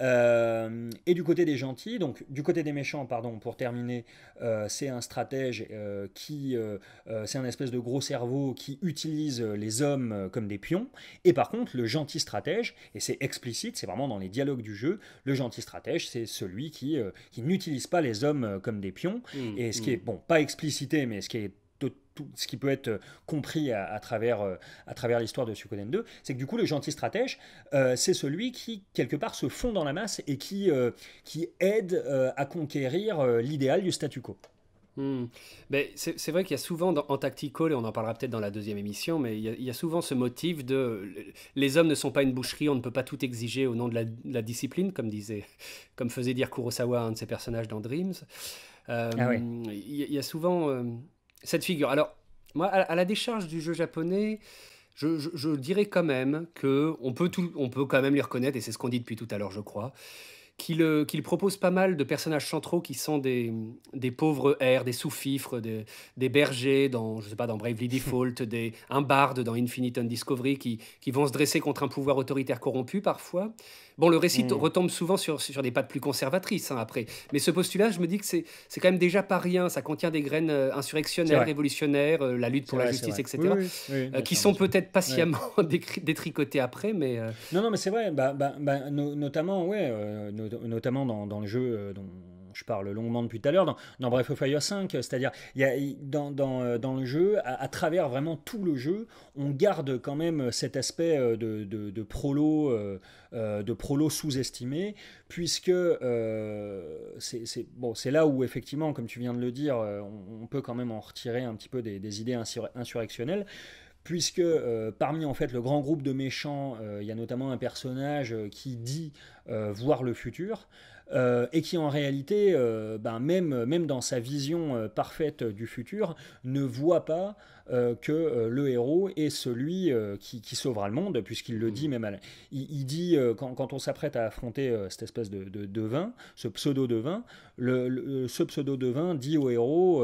Euh, et du côté des gentils, donc du côté des méchants, pardon, pour terminer, euh, c'est un stratège euh, qui, c'est un espèce de gros cerveau qui utilise les hommes comme des pions. Et par contre, le gentil stratège, et c'est explicite, c'est vraiment dans les dialogues du jeu, le gentil stratège, c'est celui qui, qui n'utilise pas les hommes comme des pions. Hmm, et ce qui hmm. est, bon, pas explicité, mais ce qui est tout ce qui peut être euh, compris à, travers, euh, à travers l'histoire de Suikoden 2, c'est que du coup le gentil stratège, euh, c'est celui qui quelque part se fond dans la masse et qui, qui aide à conquérir l'idéal du statu quo. Hmm. Mais c'est vrai qu'il y a souvent en tactical, et on en parlera peut-être dans la deuxième émission, mais il y, a, souvent ce motif de les hommes ne sont pas une boucherie, on ne peut pas tout exiger au nom de la, discipline, comme disait, comme faisait dire Kurosawa, un de ses personnages dans Dreams. ah il oui. y, y, a souvent cette figure. Alors, moi, à, la décharge du jeu japonais, je, dirais quand même que on peut, on peut quand même les reconnaître, et c'est ce qu'on dit depuis tout à l'heure, je crois, euh, qu'il propose pas mal de personnages centraux qui sont des, des pauvres airs, des sous-fifres, des, bergers dans, je sais pas, dans Bravely Default, des, un barde dans Infinite Undiscovery, qui, qui vont se dresser contre un pouvoir autoritaire corrompu parfois, Bon, le récit hmm. retombe souvent sur, sur des pattes plus conservatrices hein, après. Mais ce postulat, je me dis que c'est quand même déjà pas rien. Ça contient des graines euh, insurrectionnelles, révolutionnaires, euh, la lutte pour la justice, etc. Euh, qui sont peut-être patiemment détricotées après. Mais, Non, non, mais c'est vrai. Bah, bah, bah notamment, ouais, notamment dans, dans, le jeu. dont je parle longuement depuis tout à l'heure, dans, bref, Breath of Fire 5, c'est-à-dire euh, dans, le jeu, à, travers vraiment tout le jeu, on garde quand même cet aspect euh, euh, de, prolo, sous-estimé, puisque c'est bon, là où effectivement, comme tu viens de le dire, on, peut quand même en retirer un petit peu des, idées insurrectionnelles puisque parmi en fait le grand groupe de méchants, il y a notamment un personnage qui dit voir le futur. Euh, et qui en réalité, euh, ben, même, même dans sa vision euh, parfaite du futur, ne voit pas que le héros est celui qui, sauvera le monde, puisqu'il le mm. dit même. À il, dit, quand, on s'apprête à affronter cette espèce de, de, ce pseudo devin ce pseudo devin dit au héros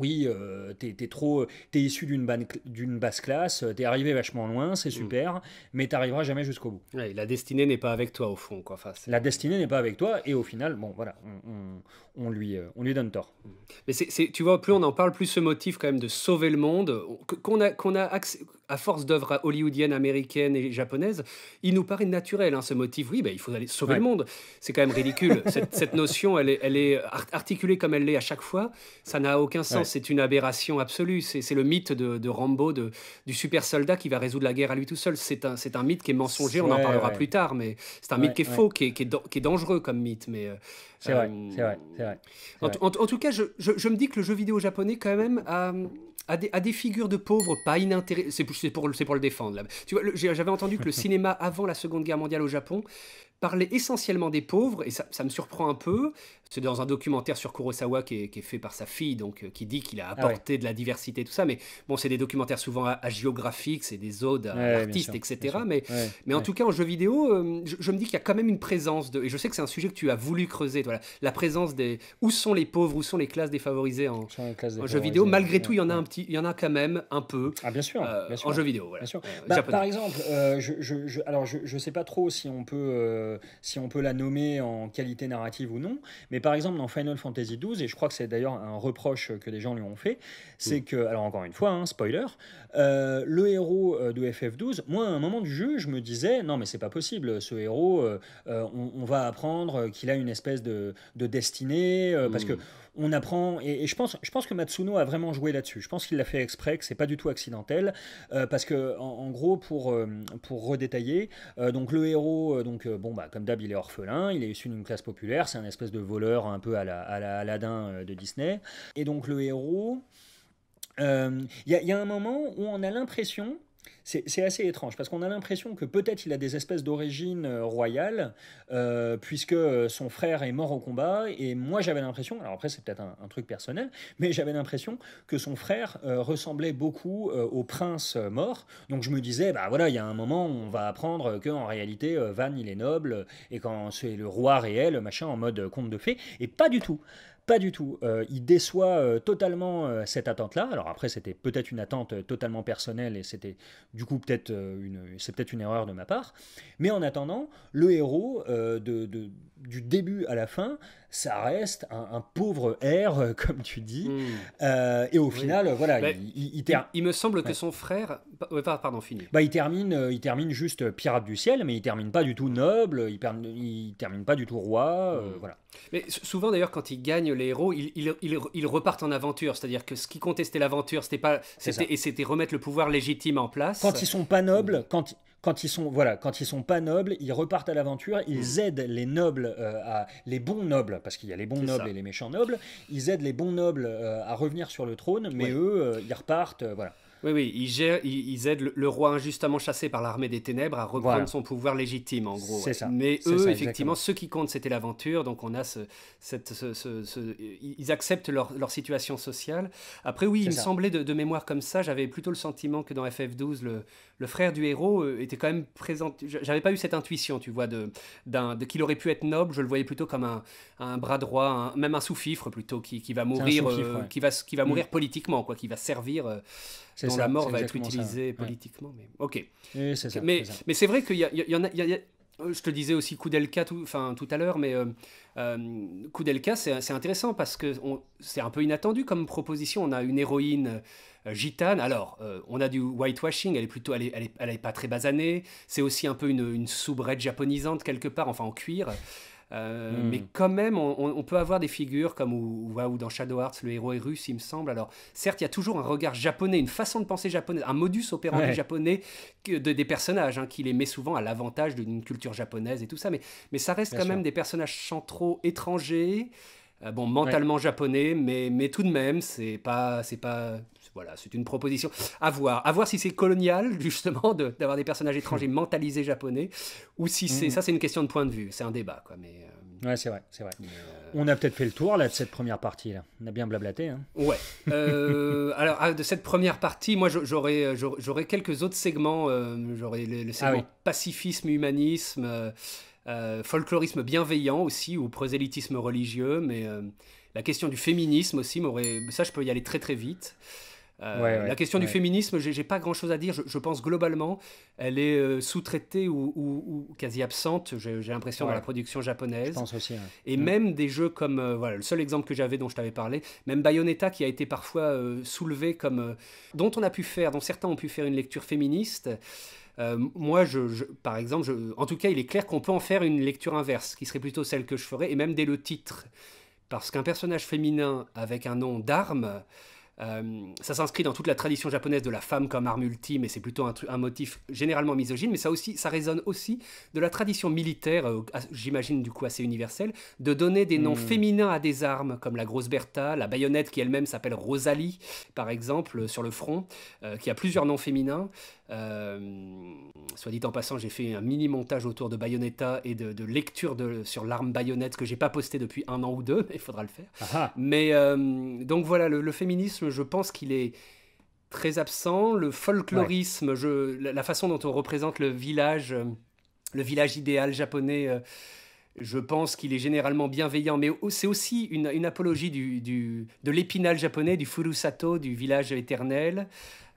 oui, euh, tu t'es trop, t'es issu d'une basse classe, euh, t'es arrivé vachement loin, c'est mm. super, mais mais t'arriveras jamais jusqu'au bout. la destinée n'est pas avec toi au fond, quoi. la destinée n'est pas avec toi, et au final, bon, voilà, on, on lui, euh, on lui donne tort. Mm. Mais c'est, tu vois, plus on en parle, plus ce motif quand même de sauver le monde qu'on a, qu'on a accès à force d'œuvres hollywoodiennes, américaines et japonaises, il nous paraît naturel hein, ce motif. Oui, ben, il faut aller sauver le monde. C'est quand même ridicule. cette, notion, elle est, articulée comme elle l'est à chaque fois. Ça n'a aucun sens. C'est une aberration absolue. C'est le mythe de, Rambo, du super soldat qui va résoudre la guerre à lui tout seul. C'est un, mythe qui est mensonger. on en parlera plus tard, mais c'est un mythe qui est faux, qui est, dangereux comme mythe. Euh, euh, c'est vrai, c'est vrai, c'est vrai. En, tout cas, je, me dis que le jeu vidéo japonais, quand même, a, des, figures de pauvres pas inintéressantes. C'est pour, pour, le défendre, là. Tu vois, j'avais entendu que le cinéma avant la Seconde Guerre mondiale au Japon parlait essentiellement des pauvres, et ça me surprend un peu, c'est dans un documentaire sur Kurosawa qui est, fait par sa fille, donc euh, qui dit qu'il a ah apporté de la diversité, tout ça. Mais bon, c'est des documentaires souvent à, géographique, c'est des odes à l'artiste, etc. Mais, mais en tout cas, en jeu vidéo, euh, je, me dis qu'il y a quand même une présence de. Et je sais que c'est un sujet que tu as voulu creuser, la présence des. Où sont les pauvres, où sont les classes défavorisées en, jeu vidéo Malgré tout, il y en a un petit, il y en a quand même un peu. Ah, bien sûr. Euh, en jeu vidéo, voilà. bien sûr. Bah, par exemple, je, je, alors je ne sais pas trop si on peut, si on peut la nommer en qualité narrative ou non, mais par exemple, dans Final Fantasy XII, et je crois que c'est d'ailleurs un reproche que des gens lui ont fait, c'est que, alors encore une fois, hein, spoiler, euh, le héros euh, de FF12, moi à un moment du jeu, je me disais, non mais c'est pas possible, ce héros, euh, on, va apprendre qu'il a une espèce de, destinée, parce hmm. que on apprend, et, je, pense, que Matsuno a vraiment joué là-dessus. Je pense qu'il l'a fait exprès, que c'est pas du tout accidentel, euh, parce que en, gros, pour, euh, redétailler, euh, donc le héros, donc, bon, bah, comme d'hab, il est orphelin, il est issu d'une classe populaire, c'est un espèce de voleur un peu à la, de Disney. Et donc le héros, il y, a un moment où on a l'impression c'est assez étrange parce qu'on a l'impression que peut-être il a des espèces d'origine euh, royale, euh, puisque euh, son frère est mort au combat, et moi j'avais l'impression, alors après c'est peut-être un, truc personnel, mais j'avais l'impression que son frère ressemblait beaucoup au prince mort, donc je me disais, bah voilà, il y a un moment où on va apprendre qu'en réalité Van il est noble, et quand c'est le roi réel, machin, en mode conte de fées, et pas du tout. Pas du tout. Euh, il déçoit euh, totalement euh, cette attente-là. Alors après, c'était peut-être une attente totalement personnelle et c'était du coup peut-être une, c'est peut-être une erreur de ma part. Mais en attendant, le héros du début à la fin, ça reste un, pauvre R, euh, comme tu dis. Hmm. Euh, et au final, euh, voilà, bah, il, me semble que son frère, pardon, fini. Bah, il termine, il termine juste pirate du ciel, mais il termine pas du tout noble, il, ne termine pas du tout roi, hmm. voilà. Mais souvent d'ailleurs, quand ils gagnent les héros, ils, repartent en aventure, c'est-à-dire que ce qui contestait l'aventure, c'était pas, c'était et c'était remettre le pouvoir légitime en place. Quand ils sont pas nobles, hmm. quand quand ils sont voilà, quand ils sont pas nobles, ils repartent à l'aventure, ils mm. aident les nobles euh, à les bons nobles parce qu'il y a les bons nobles et les méchants nobles, ils aident les bons nobles euh, à revenir sur le trône, mais eux euh, ils repartent voilà. Oui, oui, ils, aident le, roi injustement chassé par l'armée des ténèbres à reprendre son pouvoir légitime, en gros. Mais eux, effectivement, ce qui compte c'était l'aventure. Donc, on a ce, ils acceptent leur, situation sociale. Après, oui, il me semblait de, mémoire comme ça, j'avais plutôt le sentiment que dans FF12, le, frère du héros euh, était quand même présent. J'avais pas eu cette intuition, tu vois, de, qu'il aurait pu être noble. Je le voyais plutôt comme un, bras droit, même un sous-fifre plutôt, qui, va mourir, qui va, euh, mm. mourir politiquement, quoi, qui va servir. Euh, dont la mort va être utilisée politiquement. Mais ok. mais c'est vrai qu'il y, en a, je te disais aussi Koudelka tout, enfin, tout à l'heure, mais euh, euh c'est intéressant parce que c'est un peu inattendu comme proposition. On a une héroïne euh, gitane. Alors, euh, on a du whitewashing, elle est plutôt, elle est, pas très basanée. C'est aussi un peu une, une soubrette japonisante quelque part, enfin en cuir. Euh, hmm. Mais quand même, on, peut avoir des figures comme ou, ou, ou dans Shadow Hearts, le héros est russe, il me semble. Alors, certes, il y a toujours un regard japonais, une façon de penser japonaise, un modus operandi japonais de, des personnages hein, qui les met souvent à l'avantage d'une culture japonaise et tout ça. Mais, mais ça reste quand même des personnages centraux étrangers. Euh, bon, mentalement japonais, mais, mais tout de même, c'est pas, c'est pas voilà, c'est une proposition à voir. À voir si c'est colonial, justement, d'avoir des personnages étrangers hmm. mentalisés japonais, ou si c'est. Hmm. Ça, c'est une question de point de vue, c'est un débat, quoi. Mais, euh, Ouais, c'est vrai, c'est vrai. Euh, On a peut-être fait le tour, là, de cette première partie, là. On a bien blablaté, hein. Ouais. Euh, alors, ah, de cette première partie, moi, j'aurais, quelques autres segments. j'aurais le, ah segment pacifisme, humanisme, folklorisme bienveillant aussi, ou prosélytisme religieux, mais. La question du féminisme aussi, ça je peux y aller très très vite. Euh, la question du féminisme, j'ai pas grand chose à dire. Je, pense globalement, elle est euh, sous-traitée ou, quasi absente, j'ai l'impression, dans la production japonaise. Je pense aussi. Et mm. même des jeux comme, euh, voilà, le seul exemple que j'avais dont je t'avais parlé, même Bayonetta qui a été parfois soulevé comme. dont on a pu faire, dont certains ont pu faire une lecture féministe. moi, par exemple, en tout cas, il est clair qu'on peut en faire une lecture inverse, qui serait plutôt celle que je ferais, et même dès le titre. Parce qu'un personnage féminin avec un nom d'arme, euh, ça s'inscrit dans toute la tradition japonaise de la femme comme arme ultime, et c'est plutôt un, motif généralement misogyne, mais ça, aussi, ça résonne aussi de la tradition militaire, euh, j'imagine du coup assez universelle, de donner des noms hmm. féminins à des armes, comme la grosse Bertha, la baïonnette qui elle-même s'appelle Rosalie, par exemple, euh, sur le front, qui a plusieurs noms féminins. soit dit en passant, j'ai fait un mini montage autour de Bayonetta et de, de lecture de, sur l'arme baïonnette que j'ai pas posté depuis un an ou deux, mais il faudra le faire. Ah ah. Mais donc voilà, le féminisme, je pense qu'il est très absent. Le folklorisme, la, façon dont on représente le village, euh, le village idéal japonais, euh, je pense qu'il est généralement bienveillant, mais c'est aussi une, apologie de l'épinal japonais, du furusato, du village éternel.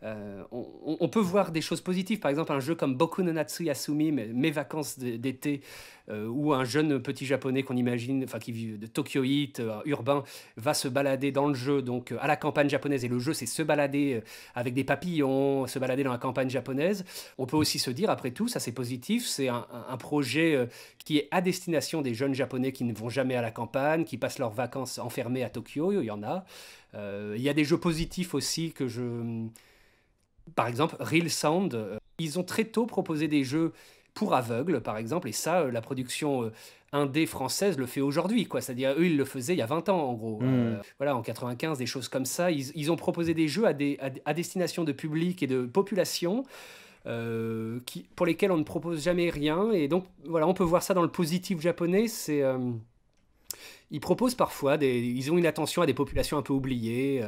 Euh, on, peut voir des choses positives, par exemple un jeu comme Boku no Natsu Yasumi, Mes vacances d'été, ou euh, où un jeune petit japonais qu'on imagine, enfin qui vit de Tokyo euh, urbain, va se balader dans le jeu, donc à la campagne japonaise, et le jeu c'est se balader avec des papillons, se balader dans la campagne japonaise. On peut aussi se dire, après tout, ça c'est positif, c'est un, un, projet qui est à destination des jeunes japonais qui ne vont jamais à la campagne, qui passent leurs vacances enfermés à Tokyo, il y en a. Il y a des jeux positifs aussi que je par exemple, Real Sound, euh, ils ont très tôt proposé des jeux pour aveugles, par exemple, et ça, euh, la production euh, indé française le fait aujourd'hui, quoi. C'est-à-dire, eux, ils le faisaient il y a 20 ans, en gros. Hmm. voilà, en 95, des choses comme ça. Ils, ont proposé des jeux à, à, destination de public et de population. qui, pour lesquels on ne propose jamais rien. Et donc, voilà, on peut voir ça dans le positif japonais. C'est, ils proposent parfois, des, ils ont une attention à des populations un peu oubliées.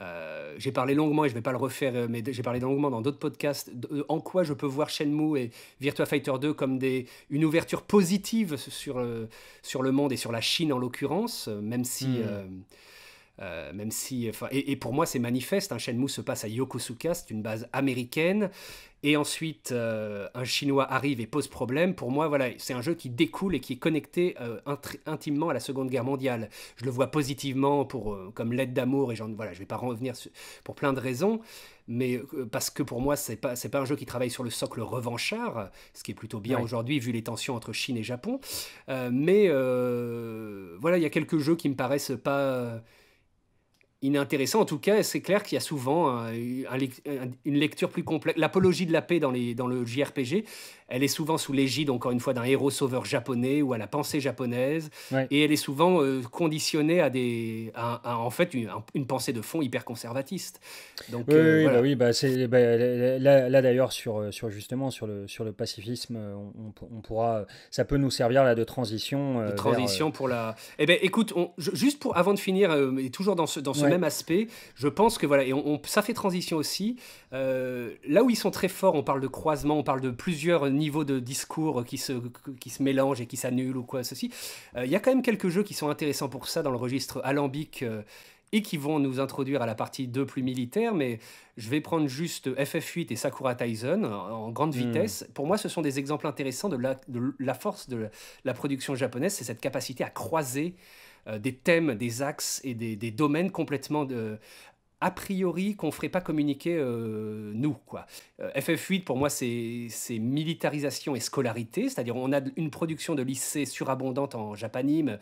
Euh, j'ai parlé longuement et je ne vais pas le refaire, euh, mais j'ai parlé longuement dans d'autres podcasts euh, en quoi je peux voir Shenmue et Virtua Fighter 2 comme des, une ouverture positive sur, sur le monde et sur la Chine en l'occurrence, même si. Hmm. Euh, même si, et, pour moi, c'est manifeste. Un hein. Shenmue se passe à Yokosuka, c'est une base américaine. Et ensuite, euh, un Chinois arrive et pose problème. Pour moi, voilà, c'est un jeu qui découle et qui est connecté euh, intimement à la Seconde Guerre mondiale. Je le vois positivement pour, comme l'aide d'amour et ne voilà, je vais pas revenir pour plein de raisons, mais parce que pour moi, c'est pas c'est pas un jeu qui travaille sur le socle revanchard, ce qui est plutôt bien aujourd'hui vu les tensions entre Chine et Japon. mais voilà, il y a quelques jeux qui me paraissent pas inintéressant. En tout cas, c'est clair qu'il y a souvent euh, une lecture plus complète. L'apologie de la paix dans, les, dans le JRPG, elle est souvent sous l'égide, encore une fois, d'un héros sauveur japonais ou à la pensée japonaise. Et elle est souvent euh, conditionnée à, des, en fait une, pensée de fond hyper conservatiste. Donc, oui, euh, oui, bah oui bah c'est, bah, là, d'ailleurs, sur, sur, justement, sur le, sur le pacifisme, on, pourra, ça peut nous servir là de transition. de transition pour la. Eh bien, écoute, juste pour, avant de finir, toujours dans ce, dans même aspect. Je pense que voilà, et on, ça fait transition aussi. Euh, là où ils sont très forts, on parle de croisement, on parle de plusieurs niveaux de discours qui se, qui se mélangent et qui s'annulent ou quoi, ceci. Euh, il y a quand même quelques jeux qui sont intéressants pour ça dans le registre alambic. Euh, et qui vont nous introduire à la partie 2 plus militaire, mais je vais prendre juste FF8 et Sakura Tyson en grande hmm. vitesse. Pour moi, ce sont des exemples intéressants de la, de la force de la, production japonaise, c'est cette capacité à croiser euh, des thèmes, des axes et des, domaines complètement a priori qu'on ne ferait pas communiquer euh, nous. Quoi. Euh, FF8, pour moi, c'est militarisation et scolarité, c'est-à-dire on a une production de lycées surabondante en japanime,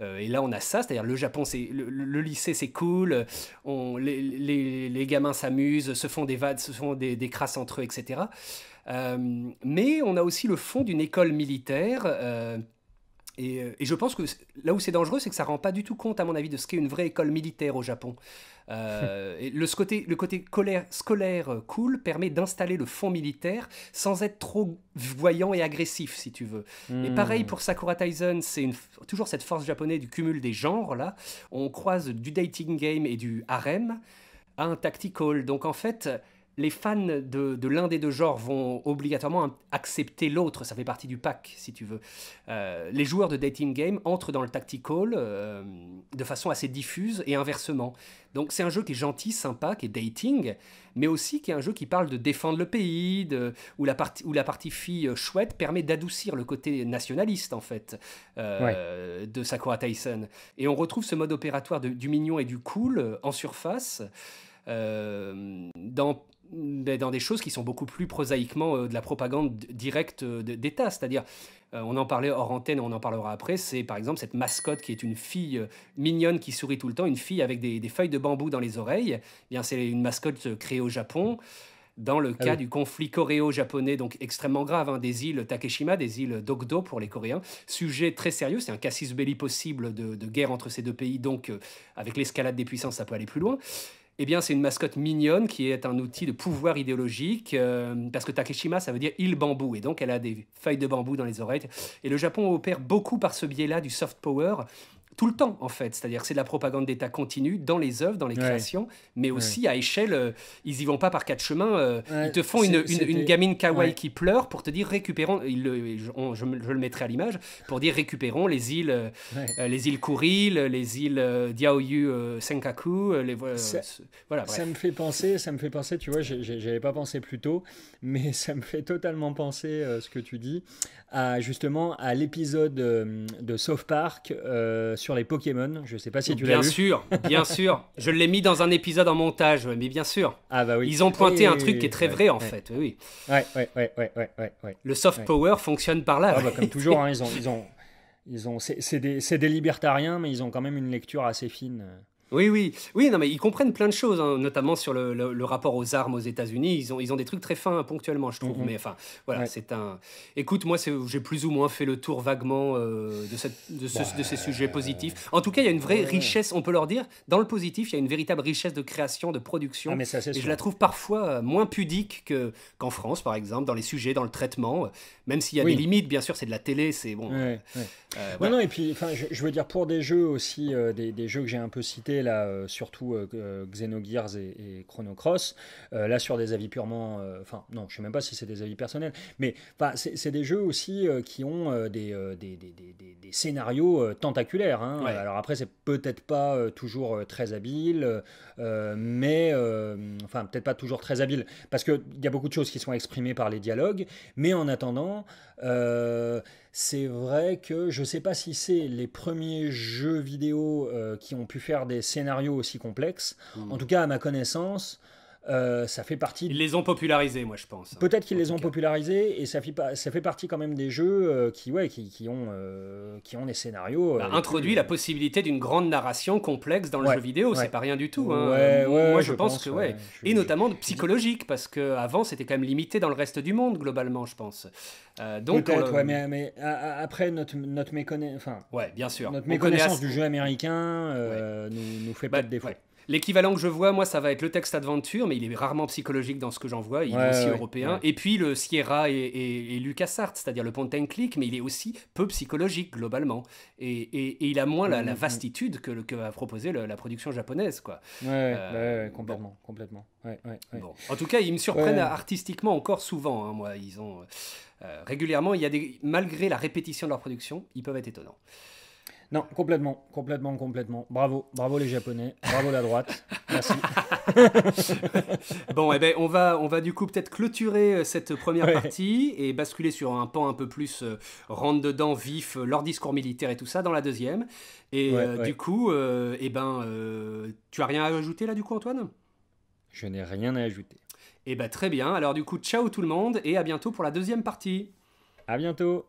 et là on a ça, c'est-à-dire le Japon, c'est le, lycée c'est cool, les, gamins s'amusent, se font des vades, se font des, des crasses entre eux, etc. mais on a aussi le fond d'une école militaire euh, et, je pense que là où c'est dangereux, c'est que ça rend pas du tout compte, à mon avis, de ce qu'est une vraie école militaire au Japon. Euh, le, côté, le côté scolaire euh, cool permet d'installer le fond militaire sans être trop voyant et agressif, si tu veux. Et pareil hmm. pour Sakura Tyson, c'est toujours cette force japonaise du cumul des genres, là. On croise du dating game et du harem à un tactical. Donc en fait, les fans de, l'un des deux genres vont obligatoirement accepter l'autre, ça fait partie du pack si tu veux. Euh, les joueurs de dating game entrent dans le tactical euh, de façon assez diffuse et inversement. Donc c'est un jeu qui est gentil, sympa, qui est dating, mais aussi qui est un jeu qui parle de défendre le pays, où, la partie, où la partie fille euh, chouette permet d'adoucir le côté nationaliste en fait de Sakura Tyson. Et on retrouve ce mode opératoire du mignon et du cool en surface. dans dans des choses qui sont beaucoup plus prosaïquement euh, de la propagande directe euh, d'État. C'est-à-dire, euh, on en parlait hors antenne, on en parlera après, c'est par exemple cette mascotte qui est une fille mignonne qui sourit tout le temps, une fille avec des, feuilles de bambou dans les oreilles. Eh bien, c'est une mascotte créée au Japon dans le ah cas du conflit coréo-japonais, donc extrêmement grave, hein, des îles Takeshima, des îles Dokdo pour les Coréens. Sujet très sérieux, c'est un cassis belli possible de, guerre entre ces deux pays, donc avec l'escalade des puissances, ça peut aller plus loin eh bien, c'est une mascotte mignonne qui est un outil de pouvoir idéologique, euh, parce que Takeshima, ça veut dire il bambou, et donc elle a des feuilles de bambou dans les oreilles. Et le Japon opère beaucoup par ce biais-là du soft power, tout le temps, en fait. C'est-à-dire c'est de la propagande d'État continue dans les œuvres, dans les créations, mais aussi à échelle. Euh, ils y vont pas par quatre chemins. Euh, ils te font une, une, gamine kawaii qui pleure pour te dire récupérons. Il, je, le mettrai à l'image pour dire récupérons les îles, euh, les îles Kuril, les îles Diaoyu Senkaku. Les, ça, voilà. Ça me fait penser. Ça me fait penser. Tu vois, j'avais pas pensé plus tôt, mais ça me fait totalement penser ce que tu dis à justement à l'épisode de South Park sur sur les Pokémon. Je sais pas si tu l'as vu. Bien sûr, bien sûr. Je l'ai mis dans un épisode en montage, mais bien sûr. Ah bah oui. Ils ont pointé un truc qui est très vrai en fait. Oui. Ouais, ouais, ouais, ouais, Le soft power fonctionne par là. Ah bah, comme toujours, hein, ils ont, ils ont, ils ont. C'est des, des libertariens, mais ils ont quand même une lecture assez fine. Oui, oui, oui, non, mais ils comprennent plein de choses, hein, notamment sur le, rapport aux armes aux États-Unis. Ils ont, ils ont des trucs très fins ponctuellement, je trouve. Mhm. Mais enfin, voilà, c'est un. Écoute, moi, j'ai plus ou moins fait le tour vaguement euh, de, ces bah. sujets positifs. En tout cas, il y a une vraie richesse, on peut leur dire. Dans le positif, il y a une véritable richesse de création, de production. Ah, mais et je la trouve parfois euh, moins pudique que, qu'en France, par exemple, dans les sujets, dans le traitement. Même s'il y a des limites, bien sûr, c'est de la télé, c'est bon. Euh, et puis, je, veux dire, pour des jeux aussi, des jeux que j'ai un peu cités, euh, surtout euh, euh, Xenogears et, et, Chrono Cross, là sur des avis purement. Enfin, non, je sais même pas si c'est des avis personnels, mais c'est des jeux aussi qui ont des, scénarios tentaculaires. Hein. Alors après, c'est peut-être pas toujours très habile. Euh, mais euh, enfin peut-être pas toujours très habile, parce qu'il y a beaucoup de choses qui sont exprimées par les dialogues, mais en attendant, euh, c'est vrai que je ne sais pas si c'est les premiers jeux vidéo qui ont pu faire des scénarios aussi complexes, hmm. en tout cas à ma connaissance. Euh, ça fait partie. Ils les ont popularisés, moi je pense. Hein, peut-être qu'ils les ont popularisés et ça fait, ça fait partie quand même des jeux euh, qui, ouais, qui, ont, euh, qui ont des scénarios. Bah, introduit la possibilité d'une grande narration complexe dans le jeu vidéo, c'est pas rien du tout. Hein. moi je, pense, que, ouais. Et notamment psychologique, parce qu'avant c'était quand même limité dans le reste du monde, globalement, je pense. donc mais, mais après notre, notre méconnaissance. Enfin, ouais, bien sûr. Notre méconnaissance du jeu américain nous, fait bah, pas de défaut. L'équivalent que je vois, moi, ça va être le texte Adventure, mais il est rarement psychologique dans ce que j'en vois. Il est aussi européen. Et puis le Sierra et, et, et LucasArts, c'est-à-dire le pont and click, mais il est aussi peu psychologique globalement. Et, il a moins la, mm, mm, mm. vastitude que, que va proposer la production japonaise, quoi. complètement, En tout cas, ils me surprennent artistiquement encore souvent. Hein, moi, ils ont euh, euh, régulièrement, il y a des, malgré la répétition de leur production, ils peuvent être étonnants. Non, complètement, complètement, complètement. Bravo, bravo les Japonais, bravo la droite. Merci. bon, eh ben, on va, on va du coup peut-être clôturer euh, cette première partie et basculer sur un pan un peu plus euh, rentre dedans, vif, euh, leur discours militaire et tout ça dans la deuxième. Et du coup, eh ben, tu as rien à ajouter là du coup, Antoine Je n'ai rien à ajouter. Eh ben, très bien. Alors du coup, ciao tout le monde et à bientôt pour la deuxième partie. À bientôt.